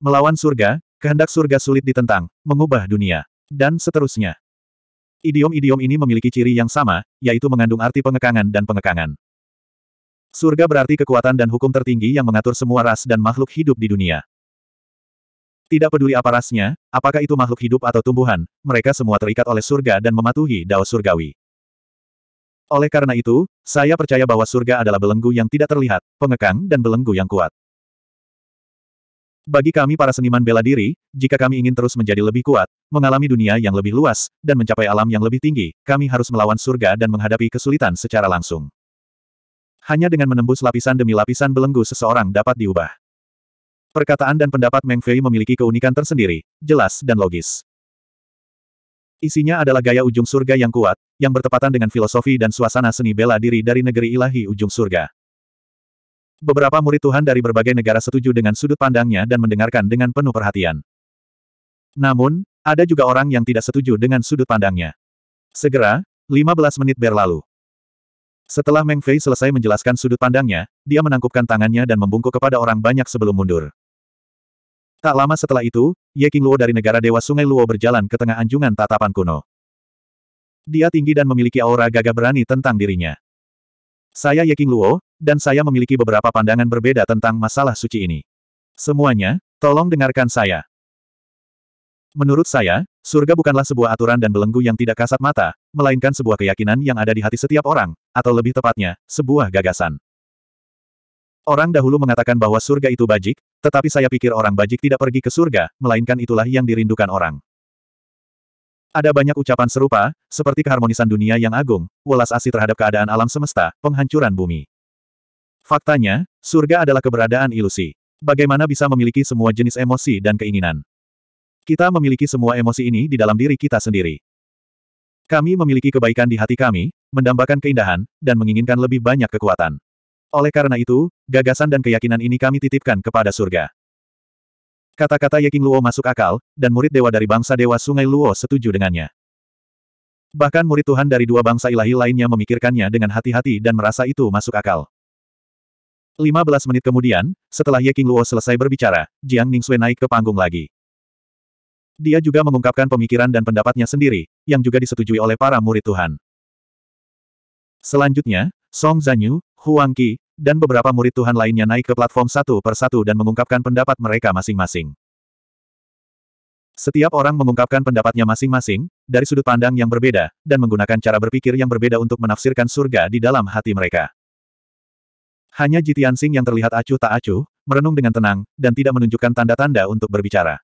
Melawan surga, kehendak surga sulit ditentang, mengubah dunia, dan seterusnya. Idiom-idiom ini memiliki ciri yang sama, yaitu mengandung arti pengekangan dan pengekangan. Surga berarti kekuatan dan hukum tertinggi yang mengatur semua ras dan makhluk hidup di dunia. Tidak peduli apa rasnya, apakah itu makhluk hidup atau tumbuhan, mereka semua terikat oleh surga dan mematuhi dao surgawi. Oleh karena itu, saya percaya bahwa surga adalah belenggu yang tidak terlihat, pengekang dan belenggu yang kuat. Bagi kami para seniman bela diri, jika kami ingin terus menjadi lebih kuat, mengalami dunia yang lebih luas, dan mencapai alam yang lebih tinggi, kami harus melawan surga dan menghadapi kesulitan secara langsung. Hanya dengan menembus lapisan demi lapisan belenggu seseorang dapat diubah. Perkataan dan pendapat Meng Fei memiliki keunikan tersendiri, jelas dan logis. Isinya adalah gaya ujung surga yang kuat, yang bertepatan dengan filosofi dan suasana seni bela diri dari negeri ilahi ujung surga. Beberapa murid Tuhan dari berbagai negara setuju dengan sudut pandangnya dan mendengarkan dengan penuh perhatian. Namun, ada juga orang yang tidak setuju dengan sudut pandangnya. Segera, 15 menit berlalu. Setelah Meng Fei selesai menjelaskan sudut pandangnya, dia menangkupkan tangannya dan membungkuk kepada orang banyak sebelum mundur. Tak lama setelah itu, Ye King Luo dari negara Dewa Sungai Luo berjalan ke tengah anjungan tatapan kuno. Dia tinggi dan memiliki aura gagah berani tentang dirinya. Saya Ye King Luo, dan saya memiliki beberapa pandangan berbeda tentang masalah suci ini. Semuanya, tolong dengarkan saya. Menurut saya, surga bukanlah sebuah aturan dan belenggu yang tidak kasat mata, melainkan sebuah keyakinan yang ada di hati setiap orang, atau lebih tepatnya, sebuah gagasan. Orang dahulu mengatakan bahwa surga itu bajik, tetapi saya pikir orang bajik tidak pergi ke surga, melainkan itulah yang dirindukan orang. Ada banyak ucapan serupa, seperti keharmonisan dunia yang agung, welas asih terhadap keadaan alam semesta, penghancuran bumi. Faktanya, surga adalah keberadaan ilusi. Bagaimana bisa memiliki semua jenis emosi dan keinginan? Kita memiliki semua emosi ini di dalam diri kita sendiri. Kami memiliki kebaikan di hati kami, mendambakan keindahan, dan menginginkan lebih banyak kekuatan. Oleh karena itu, gagasan dan keyakinan ini kami titipkan kepada surga. Kata-kata Yeking Luo masuk akal, dan murid dewa dari bangsa dewa Sungai Luo setuju dengannya. Bahkan murid Tuhan dari dua bangsa ilahi lainnya memikirkannya dengan hati-hati dan merasa itu masuk akal. 15 menit kemudian, setelah Ye Luo selesai berbicara, Jiang Ningxue naik ke panggung lagi. Dia juga mengungkapkan pemikiran dan pendapatnya sendiri, yang juga disetujui oleh para murid Tuhan. Selanjutnya, Song Zanyu, Huang Qi, dan beberapa murid Tuhan lainnya naik ke platform satu per satu dan mengungkapkan pendapat mereka masing-masing. Setiap orang mengungkapkan pendapatnya masing-masing, dari sudut pandang yang berbeda, dan menggunakan cara berpikir yang berbeda untuk menafsirkan surga di dalam hati mereka. Hanya Jitian Sing yang terlihat acuh tak acuh, merenung dengan tenang, dan tidak menunjukkan tanda-tanda untuk berbicara.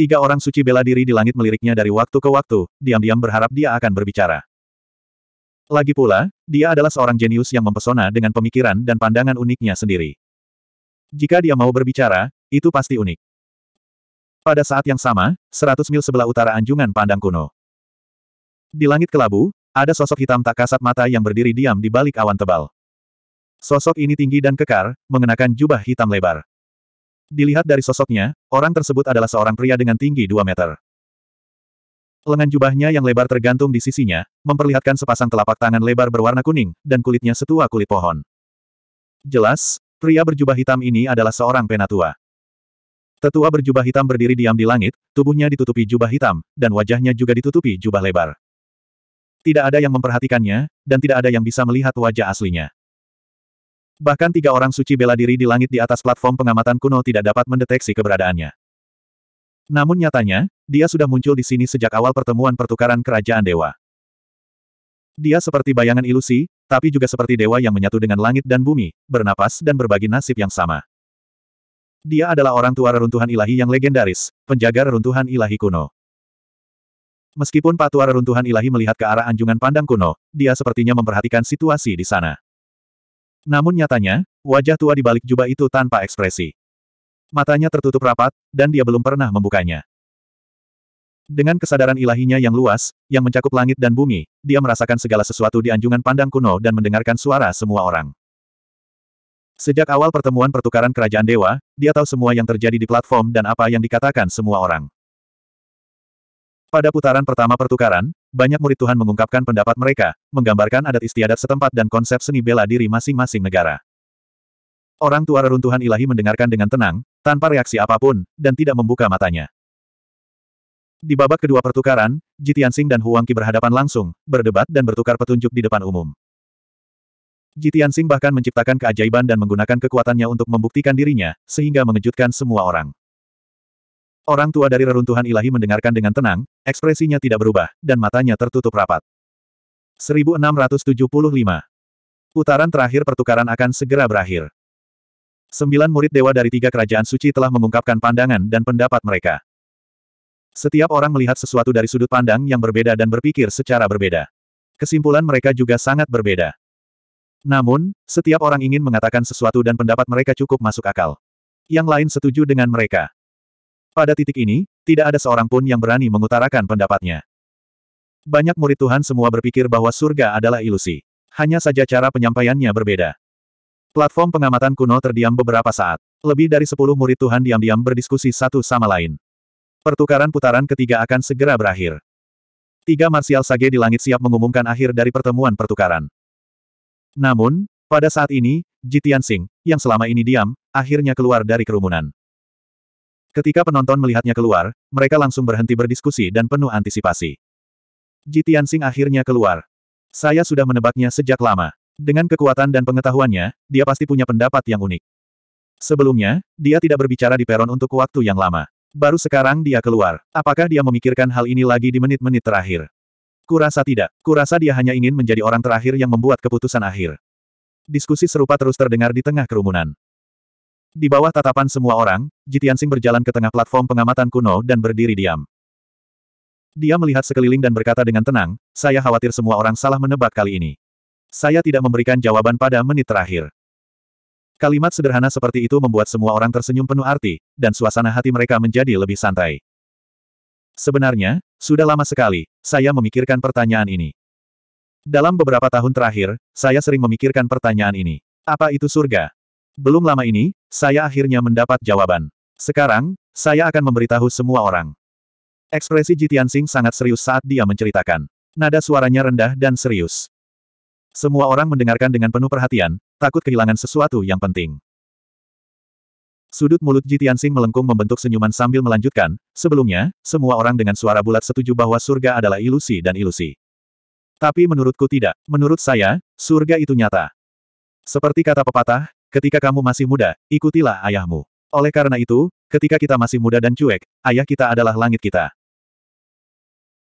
Tiga orang suci bela diri di langit meliriknya dari waktu ke waktu, diam-diam berharap dia akan berbicara. Lagi pula, dia adalah seorang jenius yang mempesona dengan pemikiran dan pandangan uniknya sendiri. Jika dia mau berbicara, itu pasti unik. Pada saat yang sama, 100 mil sebelah utara anjungan pandang kuno. Di langit kelabu, ada sosok hitam tak kasat mata yang berdiri diam di balik awan tebal. Sosok ini tinggi dan kekar, mengenakan jubah hitam lebar. Dilihat dari sosoknya, orang tersebut adalah seorang pria dengan tinggi 2 meter. Lengan jubahnya yang lebar tergantung di sisinya, memperlihatkan sepasang telapak tangan lebar berwarna kuning, dan kulitnya setua kulit pohon. Jelas, pria berjubah hitam ini adalah seorang penatua. Tetua berjubah hitam berdiri diam di langit, tubuhnya ditutupi jubah hitam, dan wajahnya juga ditutupi jubah lebar. Tidak ada yang memperhatikannya, dan tidak ada yang bisa melihat wajah aslinya. Bahkan tiga orang suci bela diri di langit di atas platform pengamatan kuno tidak dapat mendeteksi keberadaannya. Namun nyatanya, dia sudah muncul di sini sejak awal pertemuan pertukaran kerajaan dewa. Dia seperti bayangan ilusi, tapi juga seperti dewa yang menyatu dengan langit dan bumi, bernapas dan berbagi nasib yang sama. Dia adalah orang tua reruntuhan ilahi yang legendaris, penjaga reruntuhan ilahi kuno. Meskipun patua reruntuhan ilahi melihat ke arah anjungan pandang kuno, dia sepertinya memperhatikan situasi di sana. Namun nyatanya, wajah tua di balik jubah itu tanpa ekspresi. Matanya tertutup rapat, dan dia belum pernah membukanya. Dengan kesadaran ilahinya yang luas, yang mencakup langit dan bumi, dia merasakan segala sesuatu di anjungan pandang kuno dan mendengarkan suara semua orang. Sejak awal pertemuan pertukaran kerajaan dewa, dia tahu semua yang terjadi di platform dan apa yang dikatakan semua orang. Pada putaran pertama pertukaran, banyak murid Tuhan mengungkapkan pendapat mereka, menggambarkan adat istiadat setempat dan konsep seni bela diri masing-masing negara. Orang tua reruntuhan ilahi mendengarkan dengan tenang, tanpa reaksi apapun, dan tidak membuka matanya. Di babak kedua pertukaran, Jitiansing dan Huang Qi berhadapan langsung, berdebat dan bertukar petunjuk di depan umum. Jitiansing bahkan menciptakan keajaiban dan menggunakan kekuatannya untuk membuktikan dirinya, sehingga mengejutkan semua orang. Orang tua dari reruntuhan ilahi mendengarkan dengan tenang, ekspresinya tidak berubah, dan matanya tertutup rapat. 1675. Putaran terakhir pertukaran akan segera berakhir. Sembilan murid dewa dari tiga kerajaan suci telah mengungkapkan pandangan dan pendapat mereka. Setiap orang melihat sesuatu dari sudut pandang yang berbeda dan berpikir secara berbeda. Kesimpulan mereka juga sangat berbeda. Namun, setiap orang ingin mengatakan sesuatu dan pendapat mereka cukup masuk akal. Yang lain setuju dengan mereka. Pada titik ini, tidak ada seorang pun yang berani mengutarakan pendapatnya. Banyak murid Tuhan semua berpikir bahwa surga adalah ilusi. Hanya saja cara penyampaiannya berbeda. Platform pengamatan kuno terdiam beberapa saat. Lebih dari sepuluh murid Tuhan diam-diam berdiskusi satu sama lain. Pertukaran putaran ketiga akan segera berakhir. Tiga Marsial Sage di langit siap mengumumkan akhir dari pertemuan pertukaran. Namun, pada saat ini, Jitian Singh, yang selama ini diam, akhirnya keluar dari kerumunan. Ketika penonton melihatnya keluar, mereka langsung berhenti berdiskusi dan penuh antisipasi. Jitian Singh akhirnya keluar. Saya sudah menebaknya sejak lama. Dengan kekuatan dan pengetahuannya, dia pasti punya pendapat yang unik. Sebelumnya, dia tidak berbicara di peron untuk waktu yang lama. Baru sekarang dia keluar. Apakah dia memikirkan hal ini lagi di menit-menit terakhir? Kurasa tidak. Kurasa dia hanya ingin menjadi orang terakhir yang membuat keputusan akhir. Diskusi serupa terus terdengar di tengah kerumunan. Di bawah tatapan semua orang, Jitiansing berjalan ke tengah platform pengamatan kuno dan berdiri diam. Dia melihat sekeliling dan berkata dengan tenang, saya khawatir semua orang salah menebak kali ini. Saya tidak memberikan jawaban pada menit terakhir. Kalimat sederhana seperti itu membuat semua orang tersenyum penuh arti, dan suasana hati mereka menjadi lebih santai. Sebenarnya, sudah lama sekali, saya memikirkan pertanyaan ini. Dalam beberapa tahun terakhir, saya sering memikirkan pertanyaan ini. Apa itu surga? Belum lama ini, saya akhirnya mendapat jawaban. Sekarang, saya akan memberitahu semua orang. Ekspresi Jitian Singh sangat serius saat dia menceritakan. Nada suaranya rendah dan serius. Semua orang mendengarkan dengan penuh perhatian, takut kehilangan sesuatu yang penting. Sudut mulut Jitian Sing melengkung membentuk senyuman sambil melanjutkan, sebelumnya, semua orang dengan suara bulat setuju bahwa surga adalah ilusi dan ilusi. Tapi menurutku tidak. Menurut saya, surga itu nyata. Seperti kata pepatah, ketika kamu masih muda, ikutilah ayahmu. Oleh karena itu, ketika kita masih muda dan cuek, ayah kita adalah langit kita.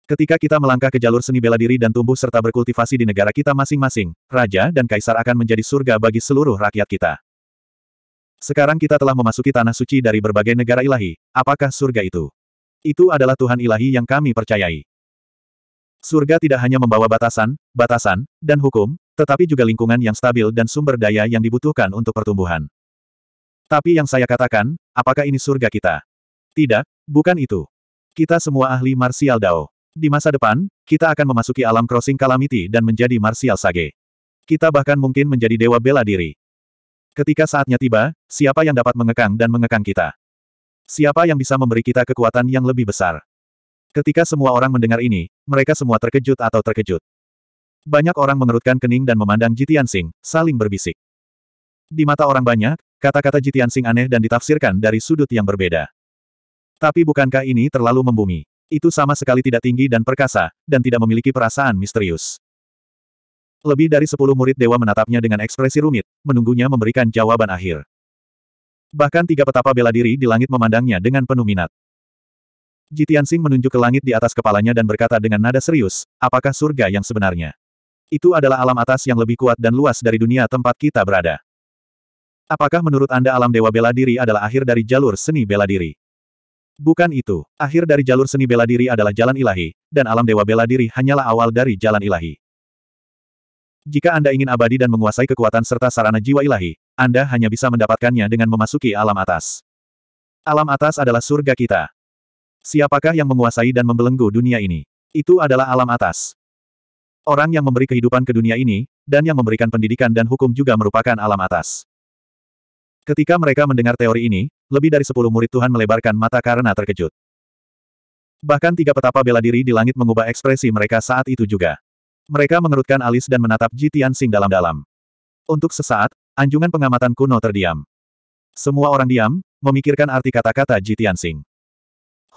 Ketika kita melangkah ke jalur seni bela diri dan tumbuh serta berkultivasi di negara kita masing-masing, raja dan kaisar akan menjadi surga bagi seluruh rakyat kita. Sekarang kita telah memasuki tanah suci dari berbagai negara ilahi, apakah surga itu? Itu adalah Tuhan ilahi yang kami percayai. Surga tidak hanya membawa batasan, batasan, dan hukum, tetapi juga lingkungan yang stabil dan sumber daya yang dibutuhkan untuk pertumbuhan. Tapi yang saya katakan, apakah ini surga kita? Tidak, bukan itu. Kita semua ahli marsial Dao. Di masa depan, kita akan memasuki alam crossing calamity dan menjadi martial sage. Kita bahkan mungkin menjadi dewa bela diri. Ketika saatnya tiba, siapa yang dapat mengekang dan mengekang kita? Siapa yang bisa memberi kita kekuatan yang lebih besar? Ketika semua orang mendengar ini, mereka semua terkejut atau terkejut. Banyak orang mengerutkan kening dan memandang Jitian Sing, saling berbisik. Di mata orang banyak, kata-kata Jitian Sing aneh dan ditafsirkan dari sudut yang berbeda. Tapi bukankah ini terlalu membumi? itu sama sekali tidak tinggi dan perkasa, dan tidak memiliki perasaan misterius. Lebih dari sepuluh murid dewa menatapnya dengan ekspresi rumit, menunggunya memberikan jawaban akhir. Bahkan tiga petapa bela diri di langit memandangnya dengan penuh minat. Jitian Sing menunjuk ke langit di atas kepalanya dan berkata dengan nada serius, apakah surga yang sebenarnya? Itu adalah alam atas yang lebih kuat dan luas dari dunia tempat kita berada. Apakah menurut Anda alam dewa bela diri adalah akhir dari jalur seni bela diri? Bukan itu. Akhir dari jalur seni bela diri adalah jalan ilahi, dan alam dewa bela diri hanyalah awal dari jalan ilahi. Jika Anda ingin abadi dan menguasai kekuatan serta sarana jiwa ilahi, Anda hanya bisa mendapatkannya dengan memasuki alam atas. Alam atas adalah surga kita. Siapakah yang menguasai dan membelenggu dunia ini? Itu adalah alam atas. Orang yang memberi kehidupan ke dunia ini, dan yang memberikan pendidikan dan hukum juga merupakan alam atas. Ketika mereka mendengar teori ini, lebih dari sepuluh murid Tuhan melebarkan mata karena terkejut. Bahkan tiga petapa bela diri di langit mengubah ekspresi mereka saat itu juga. Mereka mengerutkan alis dan menatap Jitian Sing dalam-dalam. Untuk sesaat, anjungan pengamatan kuno terdiam. Semua orang diam, memikirkan arti kata-kata Jitian Sing.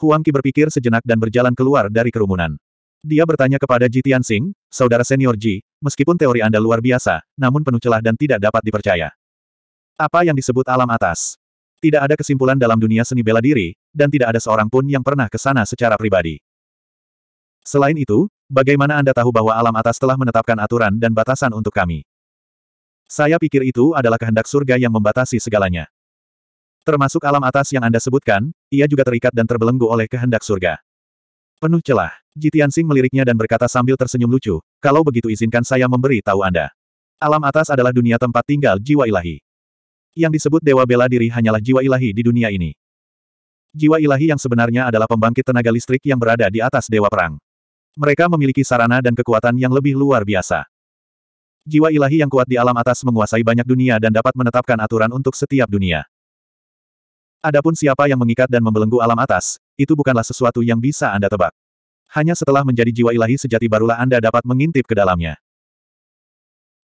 Huang Qi berpikir sejenak dan berjalan keluar dari kerumunan. Dia bertanya kepada Jitian Sing, saudara senior Ji, meskipun teori Anda luar biasa, namun penuh celah dan tidak dapat dipercaya. Apa yang disebut alam atas? Tidak ada kesimpulan dalam dunia seni bela diri, dan tidak ada seorang pun yang pernah ke sana secara pribadi. Selain itu, bagaimana Anda tahu bahwa alam atas telah menetapkan aturan dan batasan untuk kami? Saya pikir itu adalah kehendak surga yang membatasi segalanya. Termasuk alam atas yang Anda sebutkan, ia juga terikat dan terbelenggu oleh kehendak surga. Penuh celah, Jitian Sing meliriknya dan berkata sambil tersenyum lucu, kalau begitu izinkan saya memberi tahu Anda. Alam atas adalah dunia tempat tinggal jiwa ilahi. Yang disebut dewa bela diri hanyalah jiwa ilahi di dunia ini. Jiwa ilahi yang sebenarnya adalah pembangkit tenaga listrik yang berada di atas dewa perang. Mereka memiliki sarana dan kekuatan yang lebih luar biasa. Jiwa ilahi yang kuat di alam atas menguasai banyak dunia dan dapat menetapkan aturan untuk setiap dunia. Adapun siapa yang mengikat dan membelenggu alam atas, itu bukanlah sesuatu yang bisa Anda tebak. Hanya setelah menjadi jiwa ilahi sejati barulah Anda dapat mengintip ke dalamnya.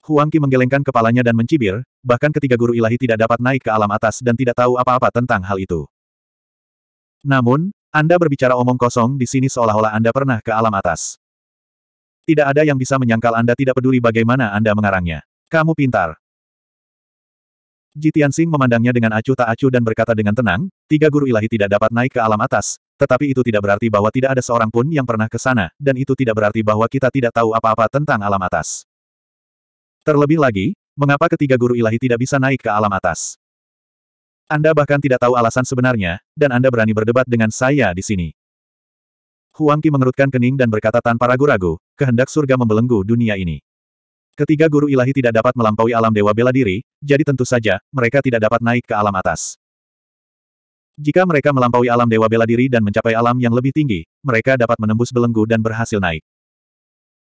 Huang Qi menggelengkan kepalanya dan mencibir, bahkan ketiga guru ilahi tidak dapat naik ke alam atas dan tidak tahu apa-apa tentang hal itu. Namun, Anda berbicara omong kosong di sini seolah-olah Anda pernah ke alam atas. Tidak ada yang bisa menyangkal Anda tidak peduli bagaimana Anda mengarangnya. Kamu pintar. Jitian Sing memandangnya dengan acuh tak acuh dan berkata dengan tenang, tiga guru ilahi tidak dapat naik ke alam atas, tetapi itu tidak berarti bahwa tidak ada seorang pun yang pernah ke sana, dan itu tidak berarti bahwa kita tidak tahu apa-apa tentang alam atas. Terlebih lagi, mengapa ketiga guru ilahi tidak bisa naik ke alam atas? Anda bahkan tidak tahu alasan sebenarnya, dan Anda berani berdebat dengan saya di sini. Huang Qi mengerutkan kening dan berkata tanpa ragu-ragu, kehendak surga membelenggu dunia ini. Ketiga guru ilahi tidak dapat melampaui alam dewa bela diri, jadi tentu saja, mereka tidak dapat naik ke alam atas. Jika mereka melampaui alam dewa bela diri dan mencapai alam yang lebih tinggi, mereka dapat menembus belenggu dan berhasil naik.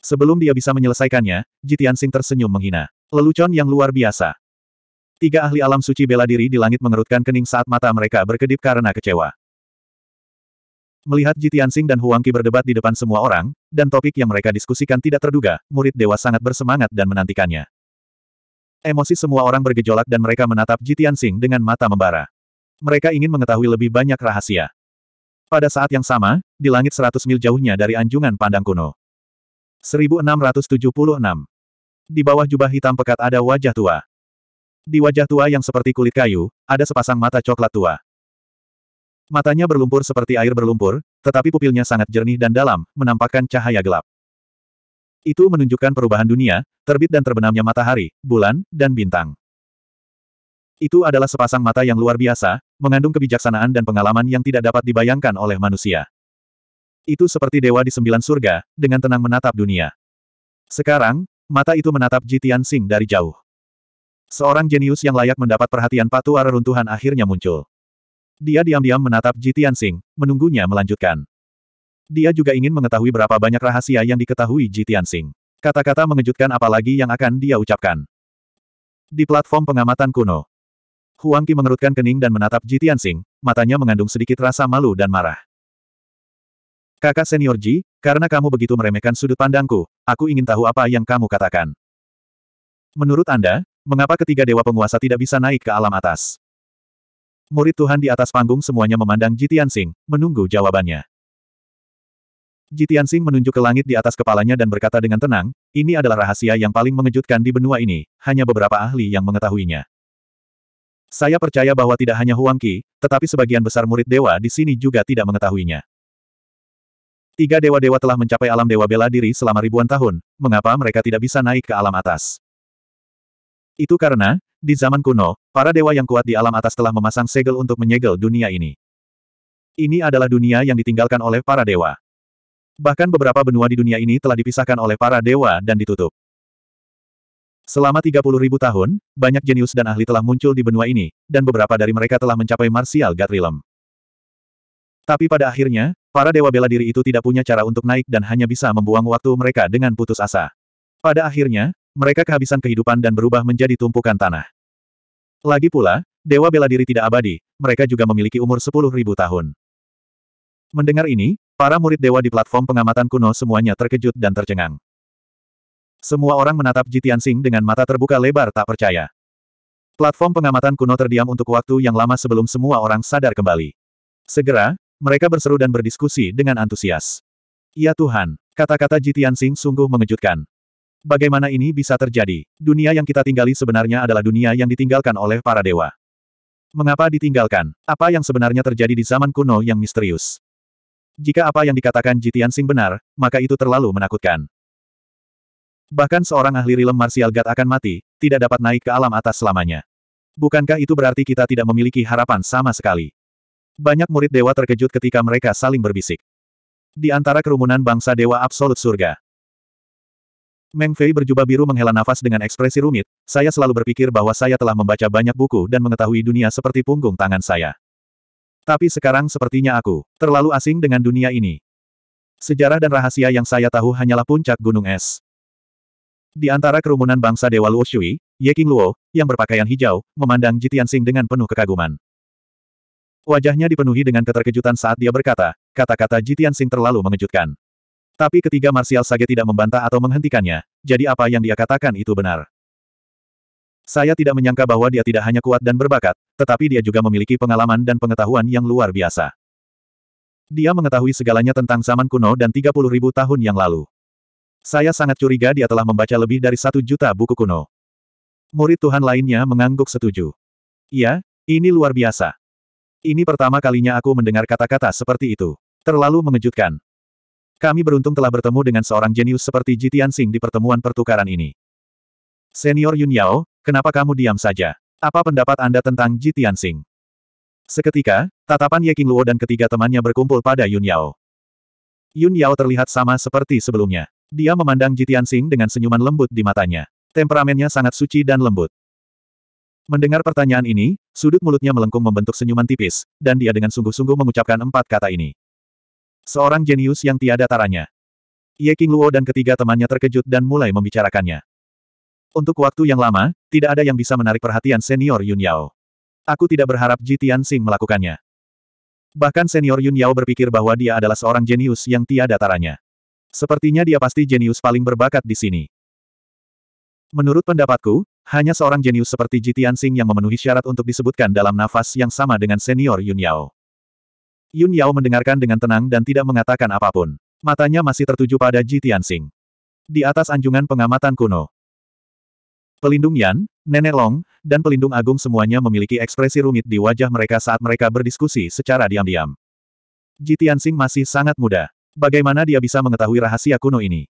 Sebelum dia bisa menyelesaikannya, Jitian Sing tersenyum menghina. Lelucon yang luar biasa. Tiga ahli alam suci bela diri di langit mengerutkan kening saat mata mereka berkedip karena kecewa. Melihat Jitian Sing dan Huang Qi berdebat di depan semua orang, dan topik yang mereka diskusikan tidak terduga, murid dewa sangat bersemangat dan menantikannya. Emosi semua orang bergejolak dan mereka menatap Jitian Sing dengan mata membara. Mereka ingin mengetahui lebih banyak rahasia. Pada saat yang sama, di langit seratus mil jauhnya dari anjungan pandang kuno. 1676. Di bawah jubah hitam pekat ada wajah tua. Di wajah tua yang seperti kulit kayu, ada sepasang mata coklat tua. Matanya berlumpur seperti air berlumpur, tetapi pupilnya sangat jernih dan dalam, menampakkan cahaya gelap. Itu menunjukkan perubahan dunia, terbit dan terbenamnya matahari, bulan, dan bintang. Itu adalah sepasang mata yang luar biasa, mengandung kebijaksanaan dan pengalaman yang tidak dapat dibayangkan oleh manusia. Itu seperti dewa di sembilan surga, dengan tenang menatap dunia. Sekarang, mata itu menatap Jitian Tianxing dari jauh. Seorang jenius yang layak mendapat perhatian arah runtuhan akhirnya muncul. Dia diam-diam menatap Jitian Tianxing, menunggunya melanjutkan. Dia juga ingin mengetahui berapa banyak rahasia yang diketahui Jitian Tianxing. Kata-kata mengejutkan apalagi yang akan dia ucapkan. Di platform pengamatan kuno, Huang Qi mengerutkan kening dan menatap Jitian Tianxing, matanya mengandung sedikit rasa malu dan marah. Kakak senior Ji, karena kamu begitu meremehkan sudut pandangku, aku ingin tahu apa yang kamu katakan. Menurut Anda, mengapa ketiga dewa penguasa tidak bisa naik ke alam atas? Murid Tuhan di atas panggung semuanya memandang Ji Tianxing, menunggu jawabannya. Ji Tianxing menunjuk ke langit di atas kepalanya dan berkata dengan tenang, ini adalah rahasia yang paling mengejutkan di benua ini, hanya beberapa ahli yang mengetahuinya. Saya percaya bahwa tidak hanya Huang Qi, tetapi sebagian besar murid dewa di sini juga tidak mengetahuinya. Tiga dewa-dewa telah mencapai alam dewa bela diri selama ribuan tahun, mengapa mereka tidak bisa naik ke alam atas? Itu karena, di zaman kuno, para dewa yang kuat di alam atas telah memasang segel untuk menyegel dunia ini. Ini adalah dunia yang ditinggalkan oleh para dewa. Bahkan beberapa benua di dunia ini telah dipisahkan oleh para dewa dan ditutup. Selama 30.000 tahun, banyak jenius dan ahli telah muncul di benua ini, dan beberapa dari mereka telah mencapai martial God Realm. Tapi pada akhirnya, para dewa bela diri itu tidak punya cara untuk naik dan hanya bisa membuang waktu mereka dengan putus asa. Pada akhirnya, mereka kehabisan kehidupan dan berubah menjadi tumpukan tanah. Lagi pula, dewa bela diri tidak abadi, mereka juga memiliki umur 10.000 tahun. Mendengar ini, para murid dewa di platform pengamatan kuno semuanya terkejut dan tercengang. Semua orang menatap Jitian Sing dengan mata terbuka lebar tak percaya. Platform pengamatan kuno terdiam untuk waktu yang lama sebelum semua orang sadar kembali. Segera, mereka berseru dan berdiskusi dengan antusias. Ya Tuhan, kata-kata Jitian Sing sungguh mengejutkan. Bagaimana ini bisa terjadi? Dunia yang kita tinggali sebenarnya adalah dunia yang ditinggalkan oleh para dewa. Mengapa ditinggalkan? Apa yang sebenarnya terjadi di zaman kuno yang misterius? Jika apa yang dikatakan Jitian Sing benar, maka itu terlalu menakutkan. Bahkan seorang ahli rilem martial god akan mati, tidak dapat naik ke alam atas selamanya. Bukankah itu berarti kita tidak memiliki harapan sama sekali? Banyak murid dewa terkejut ketika mereka saling berbisik. Di antara kerumunan bangsa dewa absolut surga. Meng Fei berjubah biru menghela nafas dengan ekspresi rumit, saya selalu berpikir bahwa saya telah membaca banyak buku dan mengetahui dunia seperti punggung tangan saya. Tapi sekarang sepertinya aku terlalu asing dengan dunia ini. Sejarah dan rahasia yang saya tahu hanyalah puncak gunung es. Di antara kerumunan bangsa Dewa Luo Shui, Ye King Luo, yang berpakaian hijau, memandang Jitian Sing dengan penuh kekaguman. Wajahnya dipenuhi dengan keterkejutan saat dia berkata, kata-kata Jitian Sing terlalu mengejutkan. Tapi ketiga Martial Sage tidak membantah atau menghentikannya, jadi apa yang dia katakan itu benar. Saya tidak menyangka bahwa dia tidak hanya kuat dan berbakat, tetapi dia juga memiliki pengalaman dan pengetahuan yang luar biasa. Dia mengetahui segalanya tentang zaman kuno dan ribu tahun yang lalu. Saya sangat curiga dia telah membaca lebih dari satu juta buku kuno. Murid Tuhan lainnya mengangguk setuju. Iya, ini luar biasa. Ini pertama kalinya aku mendengar kata-kata seperti itu. Terlalu mengejutkan. Kami beruntung telah bertemu dengan seorang jenius seperti Ji Tianxing di pertemuan pertukaran ini. Senior Yun Yao, kenapa kamu diam saja? Apa pendapat Anda tentang Ji Tianxing? Seketika, tatapan Ye Qingluo dan ketiga temannya berkumpul pada Yun Yao. Yun Yao terlihat sama seperti sebelumnya. Dia memandang Ji Tianxing dengan senyuman lembut di matanya. Temperamennya sangat suci dan lembut. Mendengar pertanyaan ini, sudut mulutnya melengkung membentuk senyuman tipis, dan dia dengan sungguh-sungguh mengucapkan empat kata ini. Seorang jenius yang tiada taranya. Ye King Luo dan ketiga temannya terkejut dan mulai membicarakannya. Untuk waktu yang lama, tidak ada yang bisa menarik perhatian senior Yun Yao. Aku tidak berharap Ji Tianxing melakukannya. Bahkan senior Yun Yao berpikir bahwa dia adalah seorang jenius yang tiada taranya. Sepertinya dia pasti jenius paling berbakat di sini. Menurut pendapatku, hanya seorang jenius seperti Ji Tianxing yang memenuhi syarat untuk disebutkan dalam nafas yang sama dengan senior Yun Yao. Yun Yao mendengarkan dengan tenang dan tidak mengatakan apapun. Matanya masih tertuju pada Ji Tianxing. Di atas anjungan pengamatan kuno. Pelindung Yan, Nenek Long, dan Pelindung Agung semuanya memiliki ekspresi rumit di wajah mereka saat mereka berdiskusi secara diam-diam. Ji Tianxing masih sangat muda. Bagaimana dia bisa mengetahui rahasia kuno ini?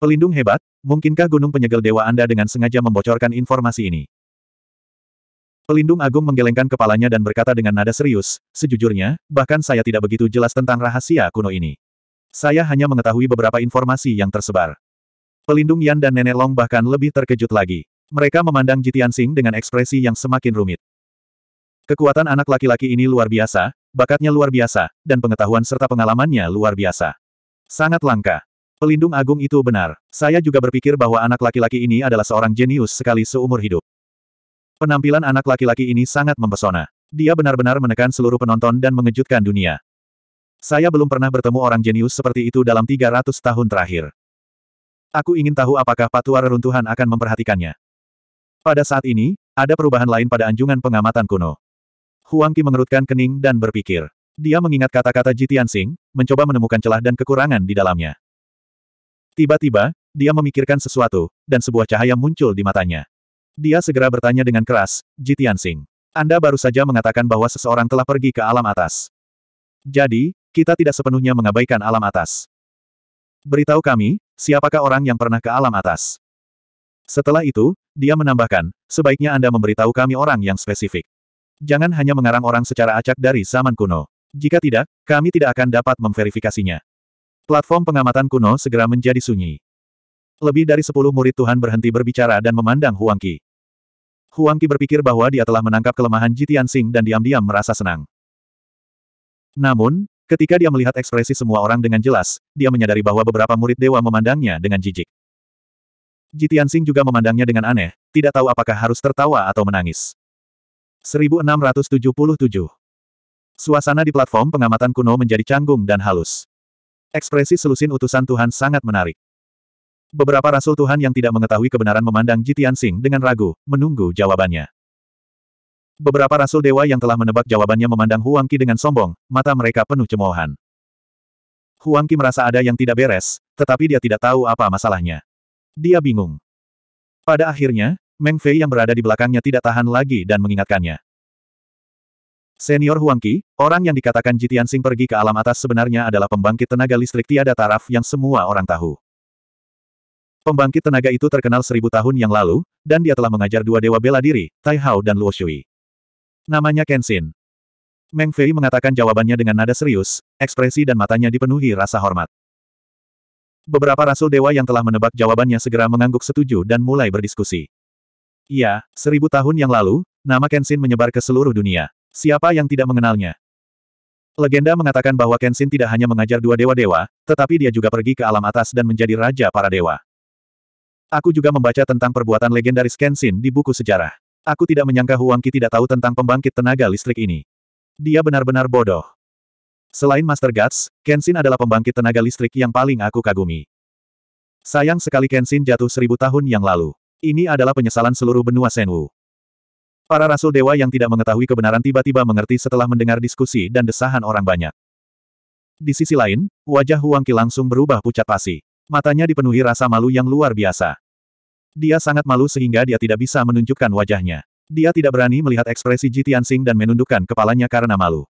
Pelindung hebat, mungkinkah gunung penyegel dewa Anda dengan sengaja membocorkan informasi ini? Pelindung agung menggelengkan kepalanya dan berkata dengan nada serius, sejujurnya, bahkan saya tidak begitu jelas tentang rahasia kuno ini. Saya hanya mengetahui beberapa informasi yang tersebar. Pelindung Yan dan Nenek Long bahkan lebih terkejut lagi. Mereka memandang Jitian Sing dengan ekspresi yang semakin rumit. Kekuatan anak laki-laki ini luar biasa, bakatnya luar biasa, dan pengetahuan serta pengalamannya luar biasa. Sangat langka. Pelindung agung itu benar. Saya juga berpikir bahwa anak laki-laki ini adalah seorang jenius sekali seumur hidup. Penampilan anak laki-laki ini sangat mempesona. Dia benar-benar menekan seluruh penonton dan mengejutkan dunia. Saya belum pernah bertemu orang jenius seperti itu dalam 300 tahun terakhir. Aku ingin tahu apakah patua reruntuhan akan memperhatikannya. Pada saat ini, ada perubahan lain pada anjungan pengamatan kuno. Huang Qi mengerutkan kening dan berpikir. Dia mengingat kata-kata Jitian Sing, mencoba menemukan celah dan kekurangan di dalamnya. Tiba-tiba, dia memikirkan sesuatu, dan sebuah cahaya muncul di matanya. Dia segera bertanya dengan keras, Jitian Sing. Anda baru saja mengatakan bahwa seseorang telah pergi ke alam atas. Jadi, kita tidak sepenuhnya mengabaikan alam atas. Beritahu kami, siapakah orang yang pernah ke alam atas? Setelah itu, dia menambahkan, sebaiknya Anda memberitahu kami orang yang spesifik. Jangan hanya mengarang orang secara acak dari zaman kuno. Jika tidak, kami tidak akan dapat memverifikasinya. Platform pengamatan kuno segera menjadi sunyi. Lebih dari sepuluh murid Tuhan berhenti berbicara dan memandang Huang Qi. Huang Qi berpikir bahwa dia telah menangkap kelemahan Jitian Sing dan diam-diam merasa senang. Namun, ketika dia melihat ekspresi semua orang dengan jelas, dia menyadari bahwa beberapa murid dewa memandangnya dengan jijik. Jitian Sing juga memandangnya dengan aneh, tidak tahu apakah harus tertawa atau menangis. 1677 Suasana di platform pengamatan kuno menjadi canggung dan halus. Ekspresi selusin utusan Tuhan sangat menarik. Beberapa rasul Tuhan yang tidak mengetahui kebenaran memandang Jitian Sing dengan ragu, menunggu jawabannya. Beberapa rasul dewa yang telah menebak jawabannya memandang Huang Qi dengan sombong, mata mereka penuh cemoohan. Huang Qi merasa ada yang tidak beres, tetapi dia tidak tahu apa masalahnya. Dia bingung. Pada akhirnya, Meng Fei yang berada di belakangnya tidak tahan lagi dan mengingatkannya. Senior Huang Qi, orang yang dikatakan Jitian Sing pergi ke alam atas sebenarnya adalah pembangkit tenaga listrik tiada taraf yang semua orang tahu. Pembangkit tenaga itu terkenal seribu tahun yang lalu, dan dia telah mengajar dua dewa bela diri, Tai Hao dan Luo Shui. Namanya Kenshin. Meng Fei mengatakan jawabannya dengan nada serius, ekspresi dan matanya dipenuhi rasa hormat. Beberapa rasul dewa yang telah menebak jawabannya segera mengangguk setuju dan mulai berdiskusi. Iya, seribu tahun yang lalu, nama Kenshin menyebar ke seluruh dunia. Siapa yang tidak mengenalnya? Legenda mengatakan bahwa Kenshin tidak hanya mengajar dua dewa-dewa, tetapi dia juga pergi ke alam atas dan menjadi raja para dewa. Aku juga membaca tentang perbuatan legendaris Kenshin di buku sejarah. Aku tidak menyangka Huang Qi tidak tahu tentang pembangkit tenaga listrik ini. Dia benar-benar bodoh. Selain Master Guts, Kenshin adalah pembangkit tenaga listrik yang paling aku kagumi. Sayang sekali Kenshin jatuh seribu tahun yang lalu. Ini adalah penyesalan seluruh benua Senwu. Para rasul dewa yang tidak mengetahui kebenaran tiba-tiba mengerti setelah mendengar diskusi dan desahan orang banyak. Di sisi lain, wajah Huang Qi langsung berubah pucat pasi. Matanya dipenuhi rasa malu yang luar biasa. Dia sangat malu sehingga dia tidak bisa menunjukkan wajahnya. Dia tidak berani melihat ekspresi Ji Tianxing dan menundukkan kepalanya karena malu.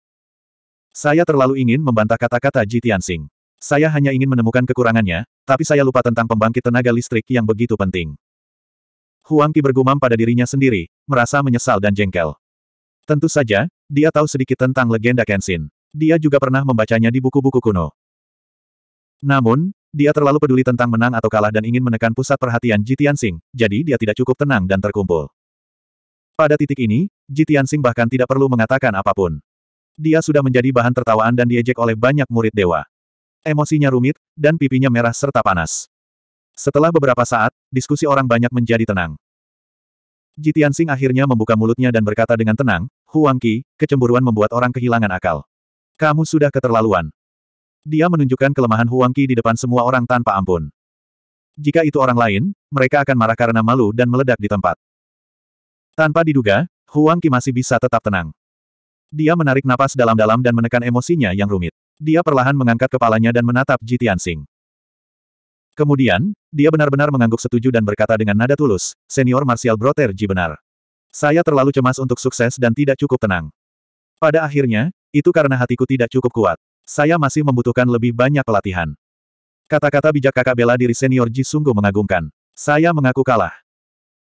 Saya terlalu ingin membantah kata-kata Ji Tianxing. Saya hanya ingin menemukan kekurangannya, tapi saya lupa tentang pembangkit tenaga listrik yang begitu penting. Huang Qi bergumam pada dirinya sendiri, merasa menyesal dan jengkel. Tentu saja, dia tahu sedikit tentang legenda Kenshin. Dia juga pernah membacanya di buku-buku kuno. Namun, dia terlalu peduli tentang menang atau kalah dan ingin menekan pusat perhatian Ji Tianxing, jadi dia tidak cukup tenang dan terkumpul. Pada titik ini, Ji Tianxing bahkan tidak perlu mengatakan apapun. Dia sudah menjadi bahan tertawaan dan diejek oleh banyak murid dewa. Emosinya rumit, dan pipinya merah serta panas. Setelah beberapa saat, diskusi orang banyak menjadi tenang. Jitian Sing akhirnya membuka mulutnya dan berkata dengan tenang, Huang Qi, kecemburuan membuat orang kehilangan akal. Kamu sudah keterlaluan. Dia menunjukkan kelemahan Huang Qi di depan semua orang tanpa ampun. Jika itu orang lain, mereka akan marah karena malu dan meledak di tempat. Tanpa diduga, Huang Qi masih bisa tetap tenang. Dia menarik napas dalam-dalam dan menekan emosinya yang rumit. Dia perlahan mengangkat kepalanya dan menatap Jitian Sing. Kemudian, dia benar-benar mengangguk setuju dan berkata dengan nada tulus, senior Martial Ji benar. Saya terlalu cemas untuk sukses dan tidak cukup tenang. Pada akhirnya, itu karena hatiku tidak cukup kuat. Saya masih membutuhkan lebih banyak pelatihan. Kata-kata bijak kakak bela diri senior Ji sungguh mengagumkan. Saya mengaku kalah.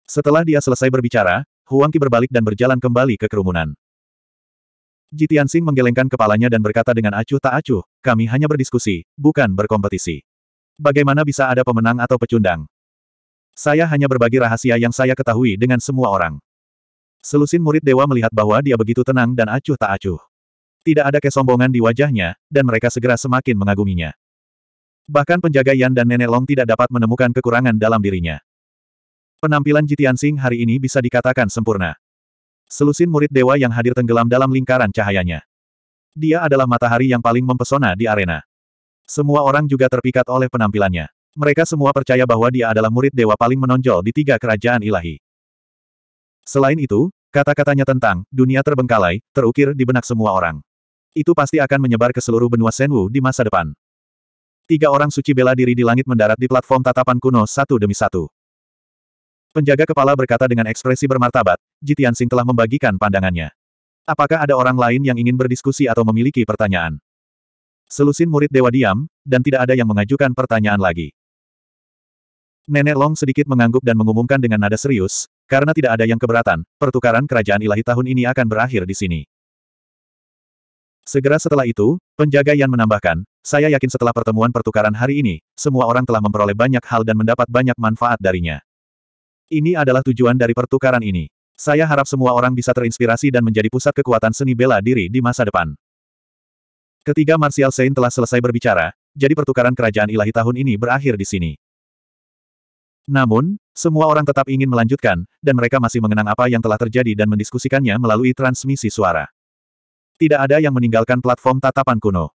Setelah dia selesai berbicara, Huang Qi berbalik dan berjalan kembali ke kerumunan. Ji Tianxing menggelengkan kepalanya dan berkata dengan acuh tak acuh, kami hanya berdiskusi, bukan berkompetisi. Bagaimana bisa ada pemenang atau pecundang? Saya hanya berbagi rahasia yang saya ketahui dengan semua orang. Selusin murid dewa melihat bahwa dia begitu tenang dan acuh tak acuh. Tidak ada kesombongan di wajahnya, dan mereka segera semakin mengaguminya. Bahkan penjaga Yan dan Nenek Long tidak dapat menemukan kekurangan dalam dirinya. Penampilan Jitian Sing hari ini bisa dikatakan sempurna. Selusin murid dewa yang hadir tenggelam dalam lingkaran cahayanya. Dia adalah matahari yang paling mempesona di arena. Semua orang juga terpikat oleh penampilannya. Mereka semua percaya bahwa dia adalah murid dewa paling menonjol di tiga kerajaan ilahi. Selain itu, kata-katanya tentang dunia terbengkalai terukir di benak semua orang. Itu pasti akan menyebar ke seluruh benua Senwu di masa depan. Tiga orang suci bela diri di langit mendarat di platform tatapan kuno satu demi satu. Penjaga kepala berkata dengan ekspresi bermartabat, Jitian Sing telah membagikan pandangannya. Apakah ada orang lain yang ingin berdiskusi atau memiliki pertanyaan? Selusin murid dewa diam, dan tidak ada yang mengajukan pertanyaan lagi. Nenek Long sedikit mengangguk dan mengumumkan dengan nada serius, karena tidak ada yang keberatan, pertukaran kerajaan ilahi tahun ini akan berakhir di sini. Segera setelah itu, penjaga Yan menambahkan, saya yakin setelah pertemuan pertukaran hari ini, semua orang telah memperoleh banyak hal dan mendapat banyak manfaat darinya. Ini adalah tujuan dari pertukaran ini. Saya harap semua orang bisa terinspirasi dan menjadi pusat kekuatan seni bela diri di masa depan. Ketiga Martial Saint telah selesai berbicara, jadi pertukaran kerajaan ilahi tahun ini berakhir di sini. Namun, semua orang tetap ingin melanjutkan, dan mereka masih mengenang apa yang telah terjadi dan mendiskusikannya melalui transmisi suara. Tidak ada yang meninggalkan platform tatapan kuno.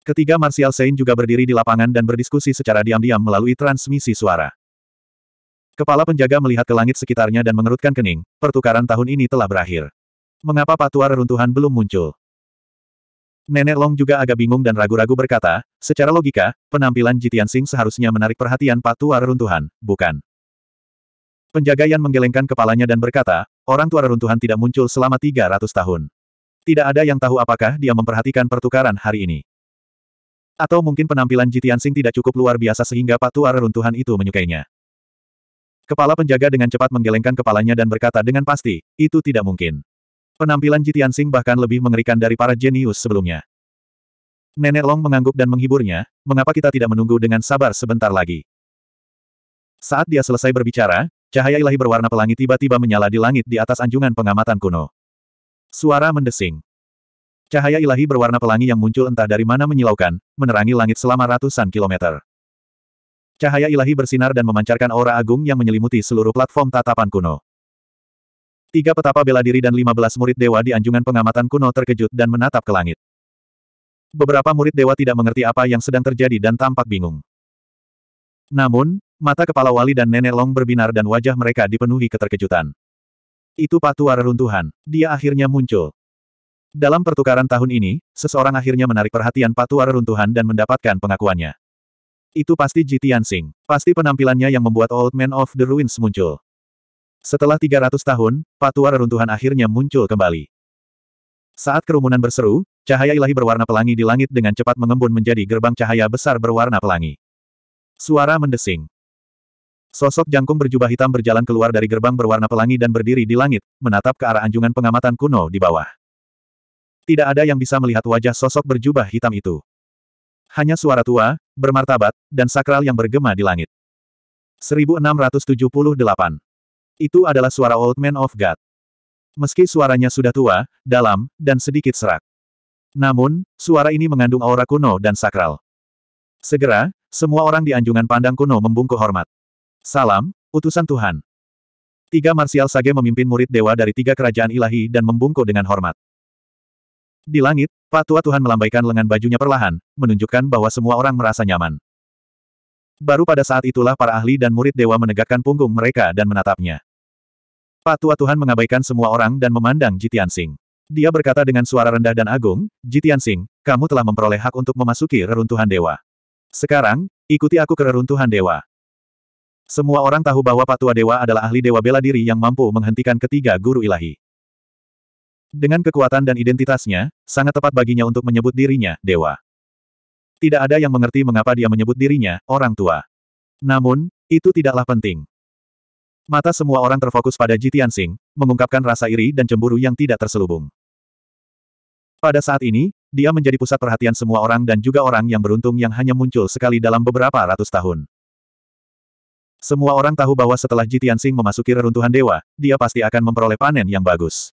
Ketiga Martial Saint juga berdiri di lapangan dan berdiskusi secara diam-diam melalui transmisi suara. Kepala penjaga melihat ke langit sekitarnya dan mengerutkan kening, pertukaran tahun ini telah berakhir. Mengapa patua reruntuhan belum muncul? Nenek Long juga agak bingung dan ragu-ragu berkata, secara logika, penampilan Jitian Sing seharusnya menarik perhatian Pak Tua Reruntuhan, bukan? Penjaga Yan menggelengkan kepalanya dan berkata, orang tua reruntuhan tidak muncul selama 300 tahun. Tidak ada yang tahu apakah dia memperhatikan pertukaran hari ini. Atau mungkin penampilan Jitian Sing tidak cukup luar biasa sehingga Pak Tua reruntuhan itu menyukainya. Kepala penjaga dengan cepat menggelengkan kepalanya dan berkata dengan pasti, itu tidak mungkin. Penampilan Jitian Sing bahkan lebih mengerikan dari para jenius sebelumnya. Nenek Long mengangguk dan menghiburnya, mengapa kita tidak menunggu dengan sabar sebentar lagi? Saat dia selesai berbicara, cahaya ilahi berwarna pelangi tiba-tiba menyala di langit di atas anjungan pengamatan kuno. Suara mendesing. Cahaya ilahi berwarna pelangi yang muncul entah dari mana menyilaukan, menerangi langit selama ratusan kilometer. Cahaya ilahi bersinar dan memancarkan aura agung yang menyelimuti seluruh platform tatapan kuno. Tiga petapa bela diri dan lima belas murid dewa di anjungan pengamatan kuno terkejut dan menatap ke langit. Beberapa murid dewa tidak mengerti apa yang sedang terjadi dan tampak bingung. Namun, mata kepala wali dan nenek Long berbinar dan wajah mereka dipenuhi keterkejutan. Itu patu runtuhan. Dia akhirnya muncul. Dalam pertukaran tahun ini, seseorang akhirnya menarik perhatian patu runtuhan dan mendapatkan pengakuannya. Itu pasti Jitian Sing. Pasti penampilannya yang membuat Old Man of the Ruins muncul. Setelah 300 tahun, patua reruntuhan akhirnya muncul kembali. Saat kerumunan berseru, cahaya ilahi berwarna pelangi di langit dengan cepat mengembun menjadi gerbang cahaya besar berwarna pelangi. Suara mendesing. Sosok jangkung berjubah hitam berjalan keluar dari gerbang berwarna pelangi dan berdiri di langit, menatap ke arah anjungan pengamatan kuno di bawah. Tidak ada yang bisa melihat wajah sosok berjubah hitam itu. Hanya suara tua, bermartabat, dan sakral yang bergema di langit. 1678 itu adalah suara Old Man of God. Meski suaranya sudah tua, dalam, dan sedikit serak. Namun, suara ini mengandung aura kuno dan sakral. Segera, semua orang di anjungan pandang kuno membungkuk hormat. Salam, utusan Tuhan. Tiga Marsial Sage memimpin murid dewa dari tiga kerajaan ilahi dan membungkuk dengan hormat. Di langit, Patua Tuhan melambaikan lengan bajunya perlahan, menunjukkan bahwa semua orang merasa nyaman. Baru pada saat itulah para ahli dan murid dewa menegakkan punggung mereka dan menatapnya. Pak tua Tuhan mengabaikan semua orang dan memandang Jitian Sing. Dia berkata dengan suara rendah dan agung, Jitian Sing, kamu telah memperoleh hak untuk memasuki reruntuhan dewa. Sekarang, ikuti aku ke reruntuhan dewa. Semua orang tahu bahwa Pak tua Dewa adalah ahli dewa bela diri yang mampu menghentikan ketiga guru ilahi. Dengan kekuatan dan identitasnya, sangat tepat baginya untuk menyebut dirinya dewa. Tidak ada yang mengerti mengapa dia menyebut dirinya orang tua. Namun, itu tidaklah penting. Mata semua orang terfokus pada Ji Tianxing, mengungkapkan rasa iri dan cemburu yang tidak terselubung. Pada saat ini, dia menjadi pusat perhatian semua orang dan juga orang yang beruntung yang hanya muncul sekali dalam beberapa ratus tahun. Semua orang tahu bahwa setelah Ji Tianxing memasuki reruntuhan dewa, dia pasti akan memperoleh panen yang bagus.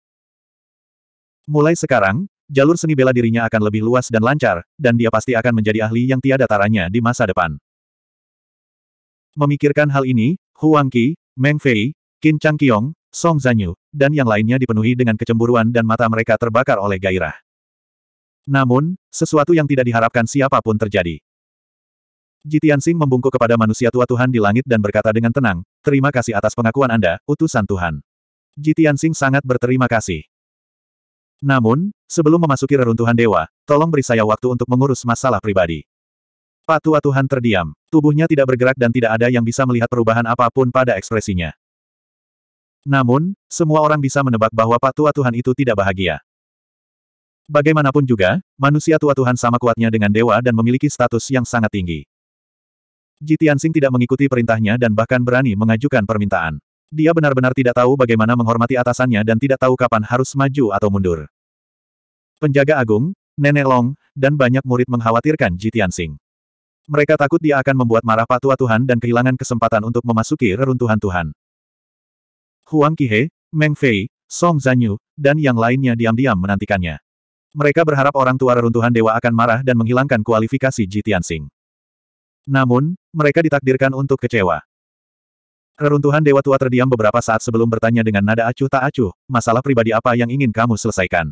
Mulai sekarang, jalur seni bela dirinya akan lebih luas dan lancar, dan dia pasti akan menjadi ahli yang tiada taranya di masa depan. Memikirkan hal ini, Huang Qi, Meng Fei, Qin Changqiong, Song Zanyu, dan yang lainnya dipenuhi dengan kecemburuan dan mata mereka terbakar oleh gairah. Namun, sesuatu yang tidak diharapkan siapapun terjadi. Jitian Sing membungkuk kepada manusia tua Tuhan di langit dan berkata dengan tenang, terima kasih atas pengakuan Anda, utusan Tuhan. Jitian Sing sangat berterima kasih. Namun, sebelum memasuki reruntuhan dewa, tolong beri saya waktu untuk mengurus masalah pribadi. Patua Tuhan terdiam. Tubuhnya tidak bergerak dan tidak ada yang bisa melihat perubahan apapun pada ekspresinya. Namun, semua orang bisa menebak bahwa Patua Tuhan itu tidak bahagia. Bagaimanapun juga, manusia tua Tuhan sama kuatnya dengan dewa dan memiliki status yang sangat tinggi. Jitiansing tidak mengikuti perintahnya dan bahkan berani mengajukan permintaan. Dia benar-benar tidak tahu bagaimana menghormati atasannya dan tidak tahu kapan harus maju atau mundur. Penjaga Agung, Nenek Long, dan banyak murid mengkhawatirkan Jitiansing. Mereka takut dia akan membuat marah patua Tuhan dan kehilangan kesempatan untuk memasuki reruntuhan Tuhan. Huang Qihe, Meng Fei, Song Zanyu, dan yang lainnya diam-diam menantikannya. Mereka berharap orang tua reruntuhan dewa akan marah dan menghilangkan kualifikasi Ji Tianxing. Namun, mereka ditakdirkan untuk kecewa. Reruntuhan dewa tua terdiam beberapa saat sebelum bertanya dengan nada acuh tak acuh, masalah pribadi apa yang ingin kamu selesaikan?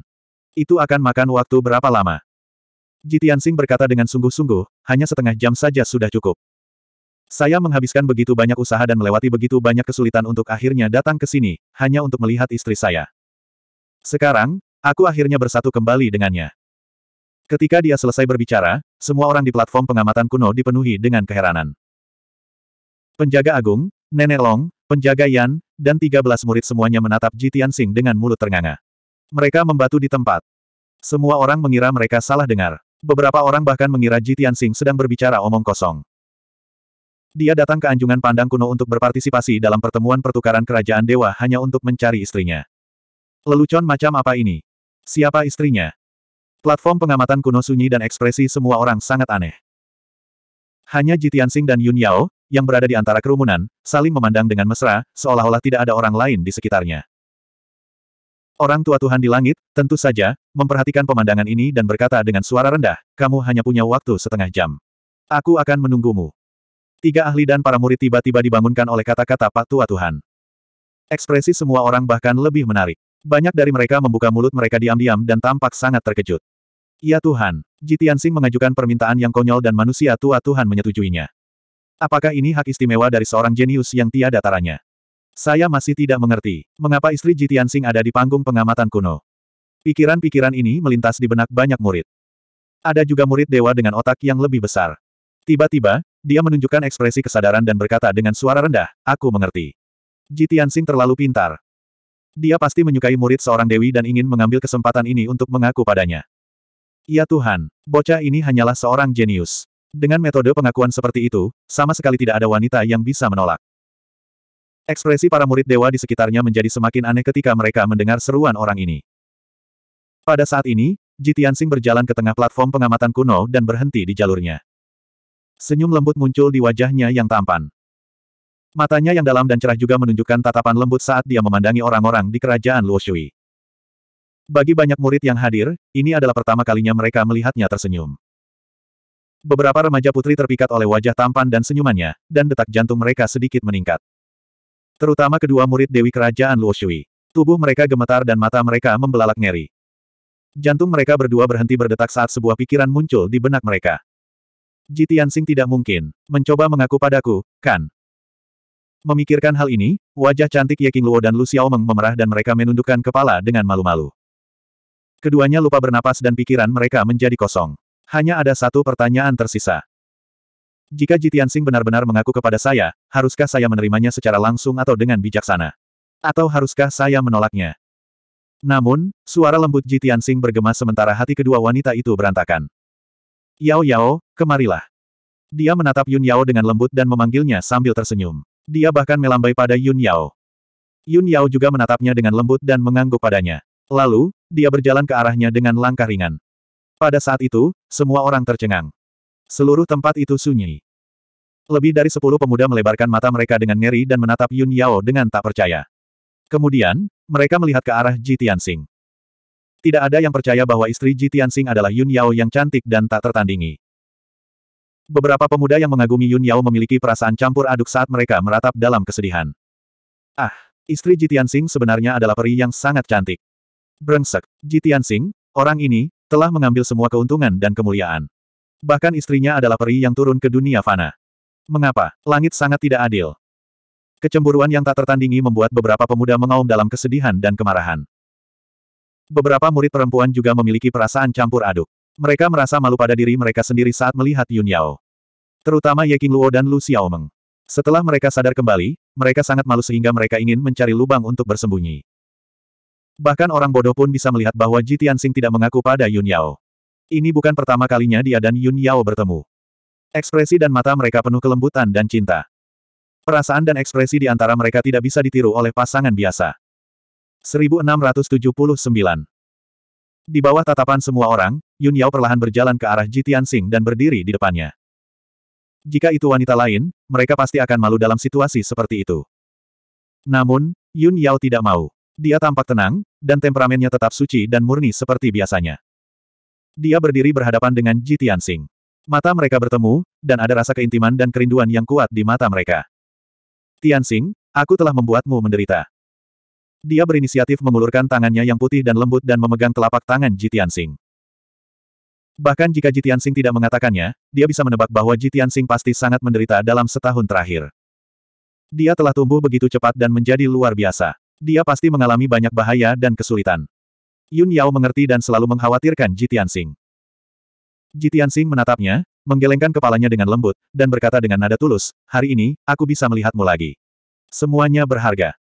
Itu akan makan waktu berapa lama? Jitian Sing berkata dengan sungguh-sungguh, hanya setengah jam saja sudah cukup. Saya menghabiskan begitu banyak usaha dan melewati begitu banyak kesulitan untuk akhirnya datang ke sini, hanya untuk melihat istri saya. Sekarang, aku akhirnya bersatu kembali dengannya. Ketika dia selesai berbicara, semua orang di platform pengamatan kuno dipenuhi dengan keheranan. Penjaga Agung, Nenek Long, Penjaga Yan, dan 13 murid semuanya menatap Jitian Sing dengan mulut ternganga. Mereka membatu di tempat. Semua orang mengira mereka salah dengar. Beberapa orang bahkan mengira Ji Tianxing sedang berbicara omong kosong. Dia datang ke anjungan pandang kuno untuk berpartisipasi dalam pertemuan pertukaran kerajaan dewa hanya untuk mencari istrinya. Lelucon macam apa ini? Siapa istrinya? Platform pengamatan kuno sunyi dan ekspresi semua orang sangat aneh. Hanya Ji Tianxing dan Yun Yao, yang berada di antara kerumunan, saling memandang dengan mesra, seolah-olah tidak ada orang lain di sekitarnya. Orang tua Tuhan di langit, tentu saja, memperhatikan pemandangan ini dan berkata dengan suara rendah, kamu hanya punya waktu setengah jam. Aku akan menunggumu. Tiga ahli dan para murid tiba-tiba dibangunkan oleh kata-kata Pak Tua Tuhan. Ekspresi semua orang bahkan lebih menarik. Banyak dari mereka membuka mulut mereka diam-diam dan tampak sangat terkejut. Ya Tuhan, Jitian Sing mengajukan permintaan yang konyol dan manusia tua Tuhan menyetujuinya. Apakah ini hak istimewa dari seorang jenius yang tiada taranya? Saya masih tidak mengerti, mengapa istri Jitian Sing ada di panggung pengamatan kuno. Pikiran-pikiran ini melintas di benak banyak murid. Ada juga murid dewa dengan otak yang lebih besar. Tiba-tiba, dia menunjukkan ekspresi kesadaran dan berkata dengan suara rendah, aku mengerti. Jitian Sing terlalu pintar. Dia pasti menyukai murid seorang dewi dan ingin mengambil kesempatan ini untuk mengaku padanya. Ya Tuhan, bocah ini hanyalah seorang jenius. Dengan metode pengakuan seperti itu, sama sekali tidak ada wanita yang bisa menolak. Ekspresi para murid dewa di sekitarnya menjadi semakin aneh ketika mereka mendengar seruan orang ini. Pada saat ini, Jitiansing berjalan ke tengah platform pengamatan kuno dan berhenti di jalurnya. Senyum lembut muncul di wajahnya yang tampan. Matanya yang dalam dan cerah juga menunjukkan tatapan lembut saat dia memandangi orang-orang di kerajaan Luoshui. Bagi banyak murid yang hadir, ini adalah pertama kalinya mereka melihatnya tersenyum. Beberapa remaja putri terpikat oleh wajah tampan dan senyumannya, dan detak jantung mereka sedikit meningkat. Terutama kedua murid Dewi Kerajaan Luo Tubuh mereka gemetar dan mata mereka membelalak ngeri. Jantung mereka berdua berhenti berdetak saat sebuah pikiran muncul di benak mereka. Ji Tianxing tidak mungkin mencoba mengaku padaku, kan? Memikirkan hal ini, wajah cantik Ye Qingluo dan Lu Xiaomeng memerah dan mereka menundukkan kepala dengan malu-malu. Keduanya lupa bernapas dan pikiran mereka menjadi kosong. Hanya ada satu pertanyaan tersisa. Jika Jitiansing benar-benar mengaku kepada saya, haruskah saya menerimanya secara langsung atau dengan bijaksana? Atau haruskah saya menolaknya? Namun, suara lembut Jitiansing bergema sementara hati kedua wanita itu berantakan. Yao Yao, kemarilah. Dia menatap Yun Yao dengan lembut dan memanggilnya sambil tersenyum. Dia bahkan melambai pada Yun Yao. Yun Yao juga menatapnya dengan lembut dan mengangguk padanya. Lalu, dia berjalan ke arahnya dengan langkah ringan. Pada saat itu, semua orang tercengang. Seluruh tempat itu sunyi. Lebih dari sepuluh pemuda melebarkan mata mereka dengan ngeri dan menatap Yun Yao dengan tak percaya. Kemudian, mereka melihat ke arah Ji Tianxing. Tidak ada yang percaya bahwa istri Ji Tianxing adalah Yun Yao yang cantik dan tak tertandingi. Beberapa pemuda yang mengagumi Yun Yao memiliki perasaan campur aduk saat mereka meratap dalam kesedihan. Ah, istri Ji Tianxing sebenarnya adalah peri yang sangat cantik. Brengsek, Ji Tianxing, orang ini, telah mengambil semua keuntungan dan kemuliaan. Bahkan istrinya adalah peri yang turun ke dunia fana. Mengapa? Langit sangat tidak adil. Kecemburuan yang tak tertandingi membuat beberapa pemuda mengaum dalam kesedihan dan kemarahan. Beberapa murid perempuan juga memiliki perasaan campur aduk. Mereka merasa malu pada diri mereka sendiri saat melihat Yun Yao. Terutama Ye King Luo dan Lu Xiaomeng. Setelah mereka sadar kembali, mereka sangat malu sehingga mereka ingin mencari lubang untuk bersembunyi. Bahkan orang bodoh pun bisa melihat bahwa Ji Tianxing tidak mengaku pada Yun Yao. Ini bukan pertama kalinya dia dan Yun Yao bertemu. Ekspresi dan mata mereka penuh kelembutan dan cinta. Perasaan dan ekspresi di antara mereka tidak bisa ditiru oleh pasangan biasa. 1679 Di bawah tatapan semua orang, Yun Yao perlahan berjalan ke arah Ji Tianxing dan berdiri di depannya. Jika itu wanita lain, mereka pasti akan malu dalam situasi seperti itu. Namun, Yun Yao tidak mau. Dia tampak tenang, dan temperamennya tetap suci dan murni seperti biasanya. Dia berdiri berhadapan dengan Ji Tianxing. Mata mereka bertemu, dan ada rasa keintiman dan kerinduan yang kuat di mata mereka. Tianxing, aku telah membuatmu menderita. Dia berinisiatif mengulurkan tangannya yang putih dan lembut dan memegang telapak tangan Ji Tianxing. Bahkan jika Ji Tianxing tidak mengatakannya, dia bisa menebak bahwa Ji Tianxing pasti sangat menderita dalam setahun terakhir. Dia telah tumbuh begitu cepat dan menjadi luar biasa. Dia pasti mengalami banyak bahaya dan kesulitan. Yun Yao mengerti dan selalu mengkhawatirkan Jitian Sing. Jitian Sing menatapnya, menggelengkan kepalanya dengan lembut, dan berkata dengan nada tulus, hari ini, aku bisa melihatmu lagi. Semuanya berharga.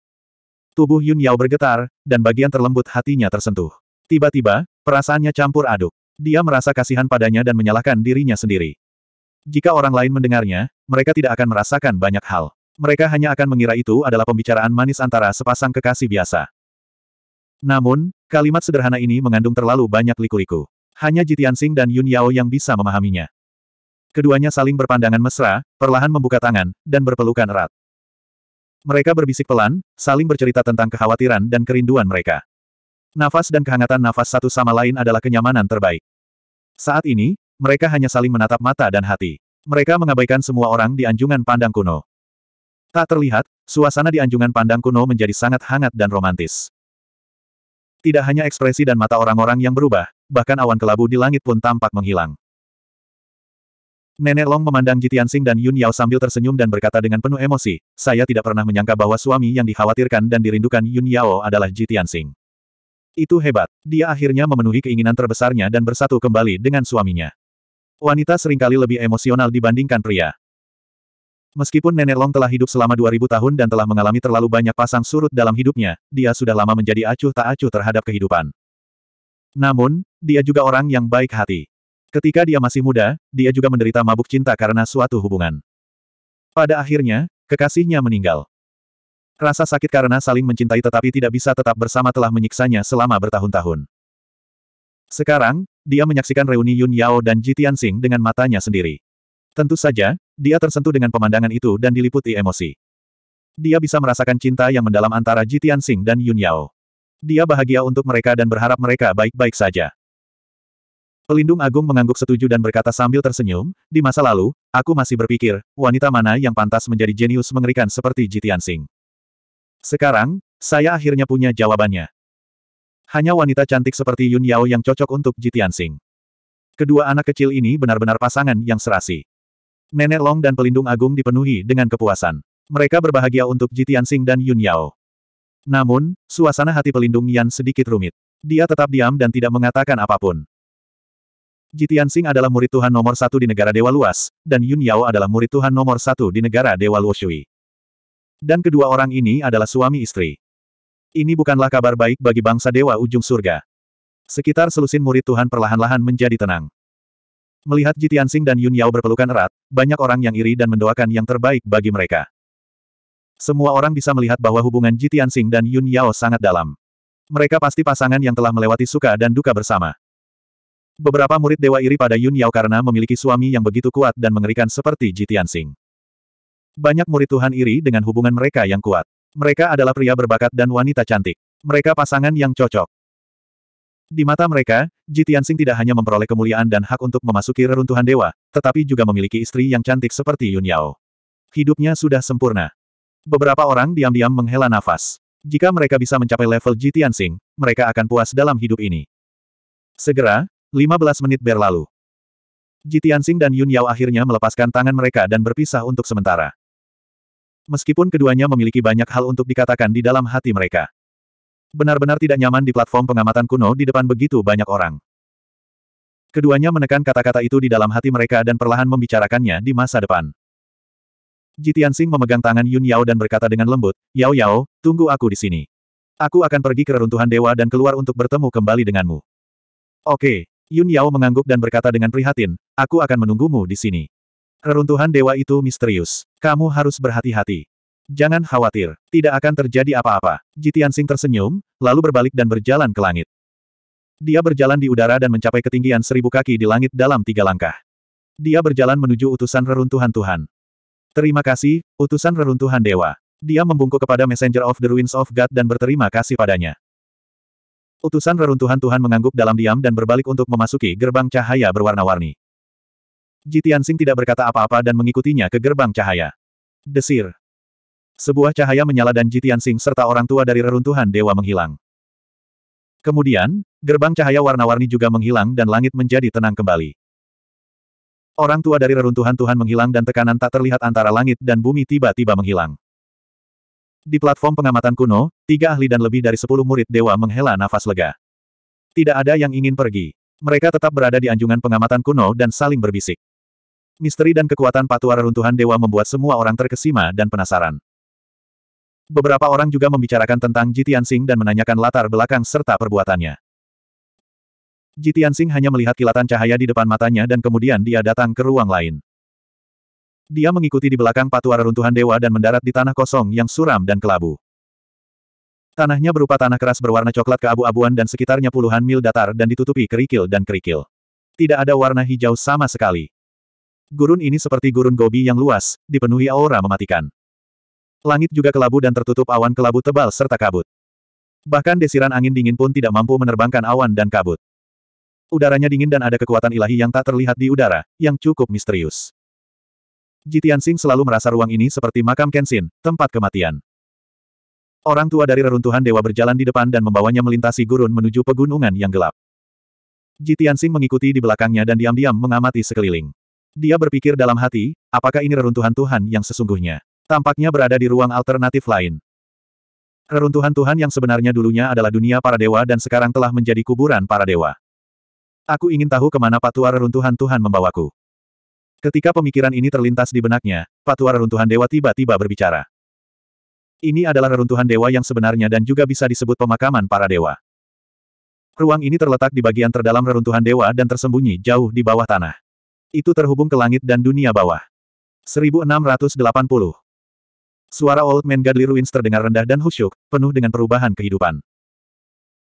Tubuh Yun Yao bergetar, dan bagian terlembut hatinya tersentuh. Tiba-tiba, perasaannya campur aduk. Dia merasa kasihan padanya dan menyalahkan dirinya sendiri. Jika orang lain mendengarnya, mereka tidak akan merasakan banyak hal. Mereka hanya akan mengira itu adalah pembicaraan manis antara sepasang kekasih biasa. Namun, Kalimat sederhana ini mengandung terlalu banyak liku-liku. Hanya Sing dan Yun Yao yang bisa memahaminya. Keduanya saling berpandangan mesra, perlahan membuka tangan, dan berpelukan erat. Mereka berbisik pelan, saling bercerita tentang kekhawatiran dan kerinduan mereka. Nafas dan kehangatan nafas satu sama lain adalah kenyamanan terbaik. Saat ini, mereka hanya saling menatap mata dan hati. Mereka mengabaikan semua orang di anjungan pandang kuno. Tak terlihat, suasana di anjungan pandang kuno menjadi sangat hangat dan romantis. Tidak hanya ekspresi dan mata orang-orang yang berubah, bahkan awan kelabu di langit pun tampak menghilang. Nenek Long memandang Jitiansing dan Yun Yao sambil tersenyum dan berkata dengan penuh emosi, saya tidak pernah menyangka bahwa suami yang dikhawatirkan dan dirindukan Yun Yao adalah Jitiansing. Itu hebat. Dia akhirnya memenuhi keinginan terbesarnya dan bersatu kembali dengan suaminya. Wanita seringkali lebih emosional dibandingkan pria. Meskipun Nenek Long telah hidup selama 2000 tahun dan telah mengalami terlalu banyak pasang surut dalam hidupnya, dia sudah lama menjadi acuh tak acuh terhadap kehidupan. Namun, dia juga orang yang baik hati. Ketika dia masih muda, dia juga menderita mabuk cinta karena suatu hubungan. Pada akhirnya, kekasihnya meninggal. Rasa sakit karena saling mencintai tetapi tidak bisa tetap bersama telah menyiksanya selama bertahun-tahun. Sekarang, dia menyaksikan reuni Yun Yao dan Ji Tianxing dengan matanya sendiri. Tentu saja, dia tersentuh dengan pemandangan itu dan diliputi emosi. Dia bisa merasakan cinta yang mendalam antara Jitian Sing dan Yun Yao. Dia bahagia untuk mereka dan berharap mereka baik-baik saja. Pelindung Agung mengangguk setuju dan berkata sambil tersenyum, di masa lalu, aku masih berpikir, wanita mana yang pantas menjadi jenius mengerikan seperti Jitian Sing. Sekarang, saya akhirnya punya jawabannya. Hanya wanita cantik seperti Yun Yao yang cocok untuk Jitian Sing. Kedua anak kecil ini benar-benar pasangan yang serasi. Nenek Long dan pelindung agung dipenuhi dengan kepuasan. Mereka berbahagia untuk Jitian Sing dan Yun Yao. Namun, suasana hati pelindung Yan sedikit rumit. Dia tetap diam dan tidak mengatakan apapun. Jitian Sing adalah murid Tuhan nomor satu di negara Dewa Luas, dan Yun Yao adalah murid Tuhan nomor satu di negara Dewa Luoshui. Dan kedua orang ini adalah suami istri. Ini bukanlah kabar baik bagi bangsa Dewa Ujung Surga. Sekitar selusin murid Tuhan perlahan-lahan menjadi tenang. Melihat Tianxing dan Yun Yao berpelukan erat, banyak orang yang iri dan mendoakan yang terbaik bagi mereka. Semua orang bisa melihat bahwa hubungan Tianxing dan Yun Yao sangat dalam. Mereka pasti pasangan yang telah melewati suka dan duka bersama. Beberapa murid dewa iri pada Yun Yao karena memiliki suami yang begitu kuat dan mengerikan seperti Tianxing. Banyak murid Tuhan iri dengan hubungan mereka yang kuat. Mereka adalah pria berbakat dan wanita cantik. Mereka pasangan yang cocok. Di mata mereka, Ji Tianxing tidak hanya memperoleh kemuliaan dan hak untuk memasuki reruntuhan dewa, tetapi juga memiliki istri yang cantik seperti Yun Yao. Hidupnya sudah sempurna. Beberapa orang diam-diam menghela nafas. Jika mereka bisa mencapai level Ji Tianxing, mereka akan puas dalam hidup ini. Segera, 15 menit berlalu. Ji Tianxing dan Yun Yao akhirnya melepaskan tangan mereka dan berpisah untuk sementara. Meskipun keduanya memiliki banyak hal untuk dikatakan di dalam hati mereka. Benar-benar tidak nyaman di platform pengamatan kuno di depan begitu banyak orang. Keduanya menekan kata-kata itu di dalam hati mereka dan perlahan membicarakannya di masa depan. Jitian Sing memegang tangan Yun Yao dan berkata dengan lembut, Yao Yao, tunggu aku di sini. Aku akan pergi ke reruntuhan dewa dan keluar untuk bertemu kembali denganmu. Oke, Yun Yao mengangguk dan berkata dengan prihatin, aku akan menunggumu di sini. Reruntuhan dewa itu misterius. Kamu harus berhati-hati. Jangan khawatir, tidak akan terjadi apa-apa. Jitian Sing tersenyum, lalu berbalik dan berjalan ke langit. Dia berjalan di udara dan mencapai ketinggian seribu kaki di langit dalam tiga langkah. Dia berjalan menuju utusan reruntuhan Tuhan. Terima kasih, utusan reruntuhan dewa. Dia membungkuk kepada Messenger of the Ruins of God dan berterima kasih padanya. Utusan reruntuhan Tuhan mengangguk dalam diam dan berbalik untuk memasuki gerbang cahaya berwarna-warni. Jitian Sing tidak berkata apa-apa dan mengikutinya ke gerbang cahaya. Desir. Sebuah cahaya menyala dan Jitian Sing serta orang tua dari reruntuhan dewa menghilang. Kemudian, gerbang cahaya warna-warni juga menghilang dan langit menjadi tenang kembali. Orang tua dari reruntuhan Tuhan menghilang dan tekanan tak terlihat antara langit dan bumi tiba-tiba menghilang. Di platform pengamatan kuno, tiga ahli dan lebih dari sepuluh murid dewa menghela nafas lega. Tidak ada yang ingin pergi. Mereka tetap berada di anjungan pengamatan kuno dan saling berbisik. Misteri dan kekuatan patua reruntuhan dewa membuat semua orang terkesima dan penasaran. Beberapa orang juga membicarakan tentang Jitian Singh dan menanyakan latar belakang serta perbuatannya. Jitian Singh hanya melihat kilatan cahaya di depan matanya dan kemudian dia datang ke ruang lain. Dia mengikuti di belakang patua reruntuhan dewa dan mendarat di tanah kosong yang suram dan kelabu. Tanahnya berupa tanah keras berwarna coklat keabu-abuan dan sekitarnya puluhan mil datar dan ditutupi kerikil dan kerikil. Tidak ada warna hijau sama sekali. Gurun ini seperti gurun gobi yang luas, dipenuhi aura mematikan. Langit juga kelabu dan tertutup awan kelabu tebal serta kabut. Bahkan desiran angin dingin pun tidak mampu menerbangkan awan dan kabut. Udaranya dingin dan ada kekuatan ilahi yang tak terlihat di udara, yang cukup misterius. Jitian Jitiansing selalu merasa ruang ini seperti makam Kenshin, tempat kematian. Orang tua dari reruntuhan dewa berjalan di depan dan membawanya melintasi gurun menuju pegunungan yang gelap. Jitian Jitiansing mengikuti di belakangnya dan diam-diam mengamati sekeliling. Dia berpikir dalam hati, apakah ini reruntuhan Tuhan yang sesungguhnya? Tampaknya berada di ruang alternatif lain. Reruntuhan Tuhan yang sebenarnya dulunya adalah dunia para dewa dan sekarang telah menjadi kuburan para dewa. Aku ingin tahu kemana patua reruntuhan Tuhan membawaku. Ketika pemikiran ini terlintas di benaknya, patua reruntuhan dewa tiba-tiba berbicara. Ini adalah reruntuhan dewa yang sebenarnya dan juga bisa disebut pemakaman para dewa. Ruang ini terletak di bagian terdalam reruntuhan dewa dan tersembunyi jauh di bawah tanah. Itu terhubung ke langit dan dunia bawah. 1680 Suara Old Man Godly Ruins terdengar rendah dan husyuk, penuh dengan perubahan kehidupan.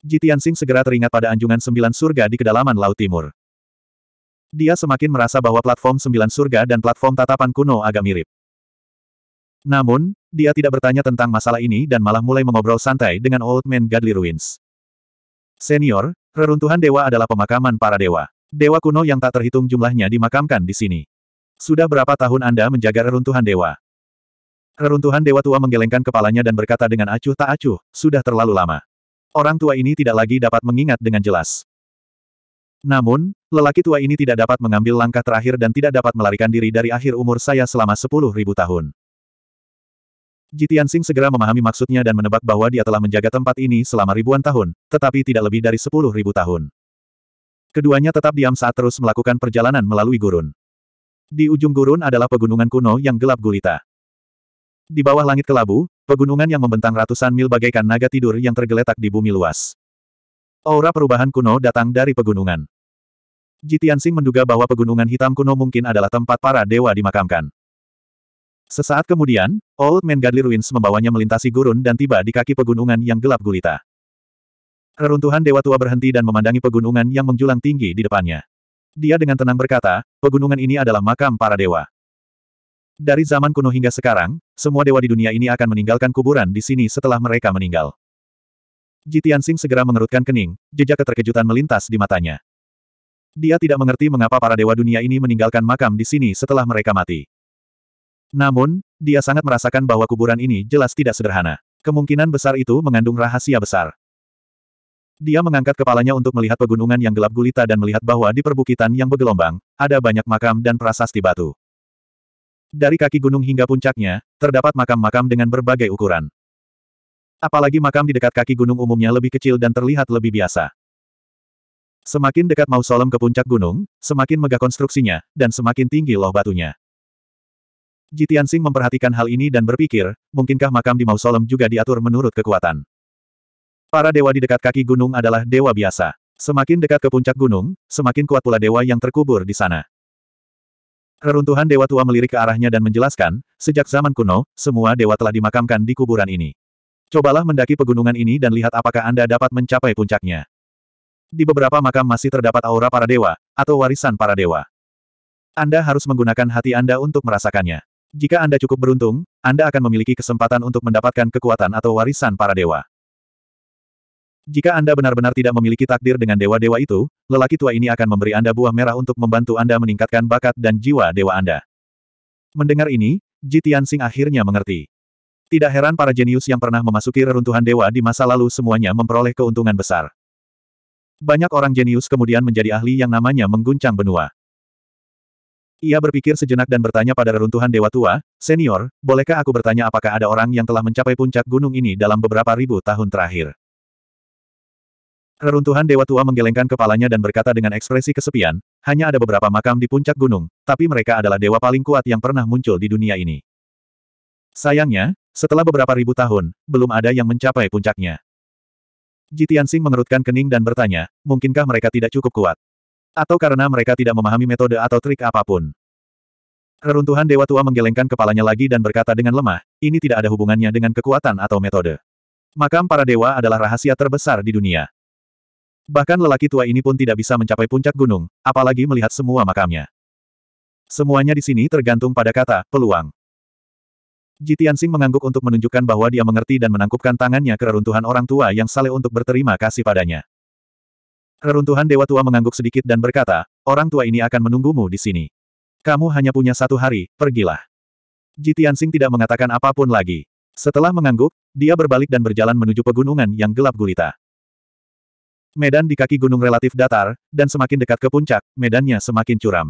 Jitian Sing segera teringat pada anjungan sembilan surga di kedalaman Laut Timur. Dia semakin merasa bahwa platform sembilan surga dan platform tatapan kuno agak mirip. Namun, dia tidak bertanya tentang masalah ini dan malah mulai mengobrol santai dengan Old Man Godly Ruins. Senior, reruntuhan dewa adalah pemakaman para dewa. Dewa kuno yang tak terhitung jumlahnya dimakamkan di sini. Sudah berapa tahun Anda menjaga reruntuhan dewa? Reruntuhan Dewa Tua menggelengkan kepalanya dan berkata dengan acuh tak acuh, sudah terlalu lama. Orang tua ini tidak lagi dapat mengingat dengan jelas. Namun, lelaki tua ini tidak dapat mengambil langkah terakhir dan tidak dapat melarikan diri dari akhir umur saya selama sepuluh ribu tahun. Jitian Sing segera memahami maksudnya dan menebak bahwa dia telah menjaga tempat ini selama ribuan tahun, tetapi tidak lebih dari sepuluh ribu tahun. Keduanya tetap diam saat terus melakukan perjalanan melalui gurun. Di ujung gurun adalah pegunungan kuno yang gelap gulita. Di bawah langit kelabu, pegunungan yang membentang ratusan mil bagaikan naga tidur yang tergeletak di bumi luas. Aura perubahan kuno datang dari pegunungan. Jitiansing menduga bahwa pegunungan hitam kuno mungkin adalah tempat para dewa dimakamkan. Sesaat kemudian, Old Man Godly Ruins membawanya melintasi gurun dan tiba di kaki pegunungan yang gelap gulita. Reruntuhan dewa tua berhenti dan memandangi pegunungan yang menjulang tinggi di depannya. Dia dengan tenang berkata, pegunungan ini adalah makam para dewa. Dari zaman kuno hingga sekarang, semua dewa di dunia ini akan meninggalkan kuburan di sini setelah mereka meninggal. Jitian Jitiansing segera mengerutkan kening, jejak keterkejutan melintas di matanya. Dia tidak mengerti mengapa para dewa dunia ini meninggalkan makam di sini setelah mereka mati. Namun, dia sangat merasakan bahwa kuburan ini jelas tidak sederhana. Kemungkinan besar itu mengandung rahasia besar. Dia mengangkat kepalanya untuk melihat pegunungan yang gelap gulita dan melihat bahwa di perbukitan yang bergelombang, ada banyak makam dan prasasti batu. Dari kaki gunung hingga puncaknya, terdapat makam-makam dengan berbagai ukuran. Apalagi makam di dekat kaki gunung umumnya lebih kecil dan terlihat lebih biasa. Semakin dekat mausoleum ke puncak gunung, semakin megah konstruksinya, dan semakin tinggi loh batunya. Jitian Sing memperhatikan hal ini dan berpikir, mungkinkah makam di mausoleum juga diatur menurut kekuatan. Para dewa di dekat kaki gunung adalah dewa biasa. Semakin dekat ke puncak gunung, semakin kuat pula dewa yang terkubur di sana. Reruntuhan dewa tua melirik ke arahnya dan menjelaskan, sejak zaman kuno, semua dewa telah dimakamkan di kuburan ini. Cobalah mendaki pegunungan ini dan lihat apakah Anda dapat mencapai puncaknya. Di beberapa makam masih terdapat aura para dewa, atau warisan para dewa. Anda harus menggunakan hati Anda untuk merasakannya. Jika Anda cukup beruntung, Anda akan memiliki kesempatan untuk mendapatkan kekuatan atau warisan para dewa. Jika Anda benar-benar tidak memiliki takdir dengan dewa-dewa itu, lelaki tua ini akan memberi Anda buah merah untuk membantu Anda meningkatkan bakat dan jiwa dewa Anda. Mendengar ini, Ji Tianxing akhirnya mengerti. Tidak heran para jenius yang pernah memasuki reruntuhan dewa di masa lalu semuanya memperoleh keuntungan besar. Banyak orang jenius kemudian menjadi ahli yang namanya mengguncang benua. Ia berpikir sejenak dan bertanya pada reruntuhan dewa tua, Senior, bolehkah aku bertanya apakah ada orang yang telah mencapai puncak gunung ini dalam beberapa ribu tahun terakhir? Reruntuhan Dewa Tua menggelengkan kepalanya dan berkata dengan ekspresi kesepian, hanya ada beberapa makam di puncak gunung, tapi mereka adalah dewa paling kuat yang pernah muncul di dunia ini. Sayangnya, setelah beberapa ribu tahun, belum ada yang mencapai puncaknya. Jitian Sing mengerutkan kening dan bertanya, mungkinkah mereka tidak cukup kuat? Atau karena mereka tidak memahami metode atau trik apapun? Reruntuhan Dewa Tua menggelengkan kepalanya lagi dan berkata dengan lemah, ini tidak ada hubungannya dengan kekuatan atau metode. Makam para dewa adalah rahasia terbesar di dunia. Bahkan lelaki tua ini pun tidak bisa mencapai puncak gunung, apalagi melihat semua makamnya. Semuanya di sini tergantung pada kata, peluang. Jitian Sing mengangguk untuk menunjukkan bahwa dia mengerti dan menangkupkan tangannya ke reruntuhan orang tua yang saleh untuk berterima kasih padanya. Reruntuhan Dewa Tua mengangguk sedikit dan berkata, orang tua ini akan menunggumu di sini. Kamu hanya punya satu hari, pergilah. Jitian Sing tidak mengatakan apapun lagi. Setelah mengangguk, dia berbalik dan berjalan menuju pegunungan yang gelap gulita medan di kaki gunung relatif datar, dan semakin dekat ke puncak, medannya semakin curam.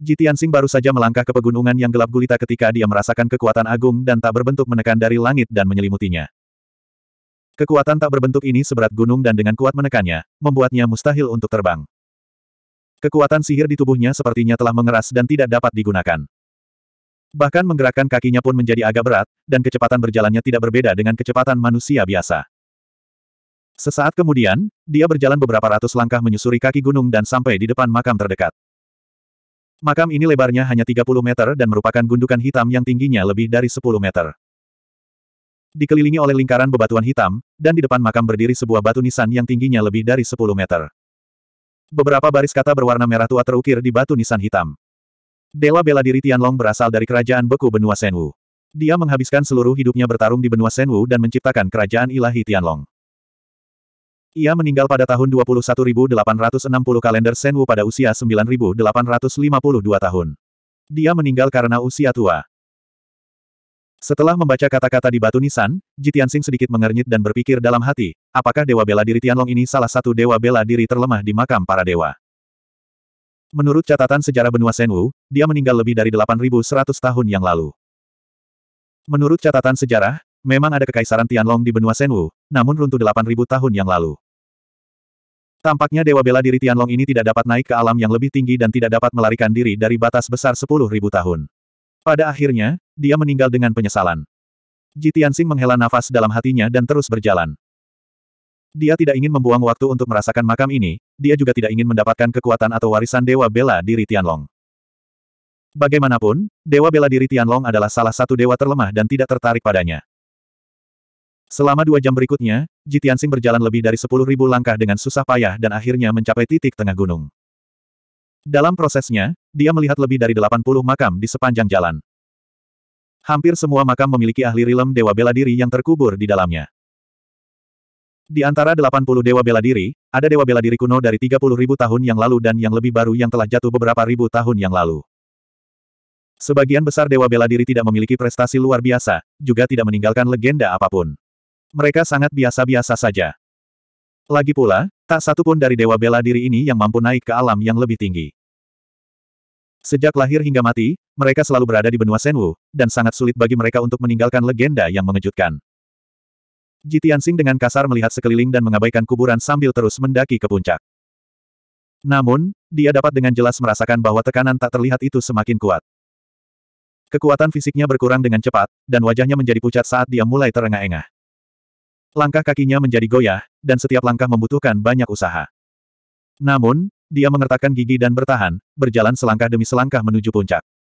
Jitian Sing baru saja melangkah ke pegunungan yang gelap gulita ketika dia merasakan kekuatan agung dan tak berbentuk menekan dari langit dan menyelimutinya. Kekuatan tak berbentuk ini seberat gunung dan dengan kuat menekannya, membuatnya mustahil untuk terbang. Kekuatan sihir di tubuhnya sepertinya telah mengeras dan tidak dapat digunakan. Bahkan menggerakkan kakinya pun menjadi agak berat, dan kecepatan berjalannya tidak berbeda dengan kecepatan manusia biasa. Sesaat kemudian, dia berjalan beberapa ratus langkah menyusuri kaki gunung dan sampai di depan makam terdekat. Makam ini lebarnya hanya 30 meter dan merupakan gundukan hitam yang tingginya lebih dari 10 meter. Dikelilingi oleh lingkaran bebatuan hitam, dan di depan makam berdiri sebuah batu nisan yang tingginya lebih dari 10 meter. Beberapa baris kata berwarna merah tua terukir di batu nisan hitam. Dewa bela diri Tianlong berasal dari kerajaan beku benua Senwu. Dia menghabiskan seluruh hidupnya bertarung di benua Senwu dan menciptakan kerajaan ilahi Tianlong. Ia meninggal pada tahun 21860 kalender Senwu pada usia 9852 tahun. Dia meninggal karena usia tua. Setelah membaca kata-kata di batu nisan, Jitian Jitiansing sedikit mengernyit dan berpikir dalam hati, apakah Dewa Bela Diri Tianlong ini salah satu Dewa Bela Diri terlemah di makam para dewa? Menurut catatan sejarah benua Senwu, dia meninggal lebih dari 8100 tahun yang lalu. Menurut catatan sejarah, Memang ada kekaisaran Tianlong di benua Senwu, namun runtuh 8.000 tahun yang lalu. Tampaknya Dewa Bela Diri Tianlong ini tidak dapat naik ke alam yang lebih tinggi dan tidak dapat melarikan diri dari batas besar 10.000 tahun. Pada akhirnya, dia meninggal dengan penyesalan. Ji Tianxing menghela nafas dalam hatinya dan terus berjalan. Dia tidak ingin membuang waktu untuk merasakan makam ini, dia juga tidak ingin mendapatkan kekuatan atau warisan Dewa Bela Diri Tianlong. Bagaimanapun, Dewa Bela Diri Tianlong adalah salah satu dewa terlemah dan tidak tertarik padanya. Selama dua jam berikutnya, Jitiansing berjalan lebih dari sepuluh ribu langkah dengan susah payah dan akhirnya mencapai titik tengah gunung. Dalam prosesnya, dia melihat lebih dari delapan puluh makam di sepanjang jalan. Hampir semua makam memiliki ahli rilem dewa bela diri yang terkubur di dalamnya. Di antara delapan puluh dewa bela diri, ada dewa bela diri kuno dari tiga puluh ribu tahun yang lalu dan yang lebih baru yang telah jatuh beberapa ribu tahun yang lalu. Sebagian besar dewa bela diri tidak memiliki prestasi luar biasa, juga tidak meninggalkan legenda apapun. Mereka sangat biasa-biasa saja. Lagi pula, tak satu pun dari dewa bela diri ini yang mampu naik ke alam yang lebih tinggi. Sejak lahir hingga mati, mereka selalu berada di benua Senwu, dan sangat sulit bagi mereka untuk meninggalkan legenda yang mengejutkan. Jitiansing dengan kasar melihat sekeliling dan mengabaikan kuburan sambil terus mendaki ke puncak. Namun, dia dapat dengan jelas merasakan bahwa tekanan tak terlihat itu semakin kuat. Kekuatan fisiknya berkurang dengan cepat, dan wajahnya menjadi pucat saat dia mulai terengah-engah. Langkah kakinya menjadi goyah, dan setiap langkah membutuhkan banyak usaha. Namun, dia mengertakkan gigi dan bertahan, berjalan selangkah demi selangkah menuju puncak.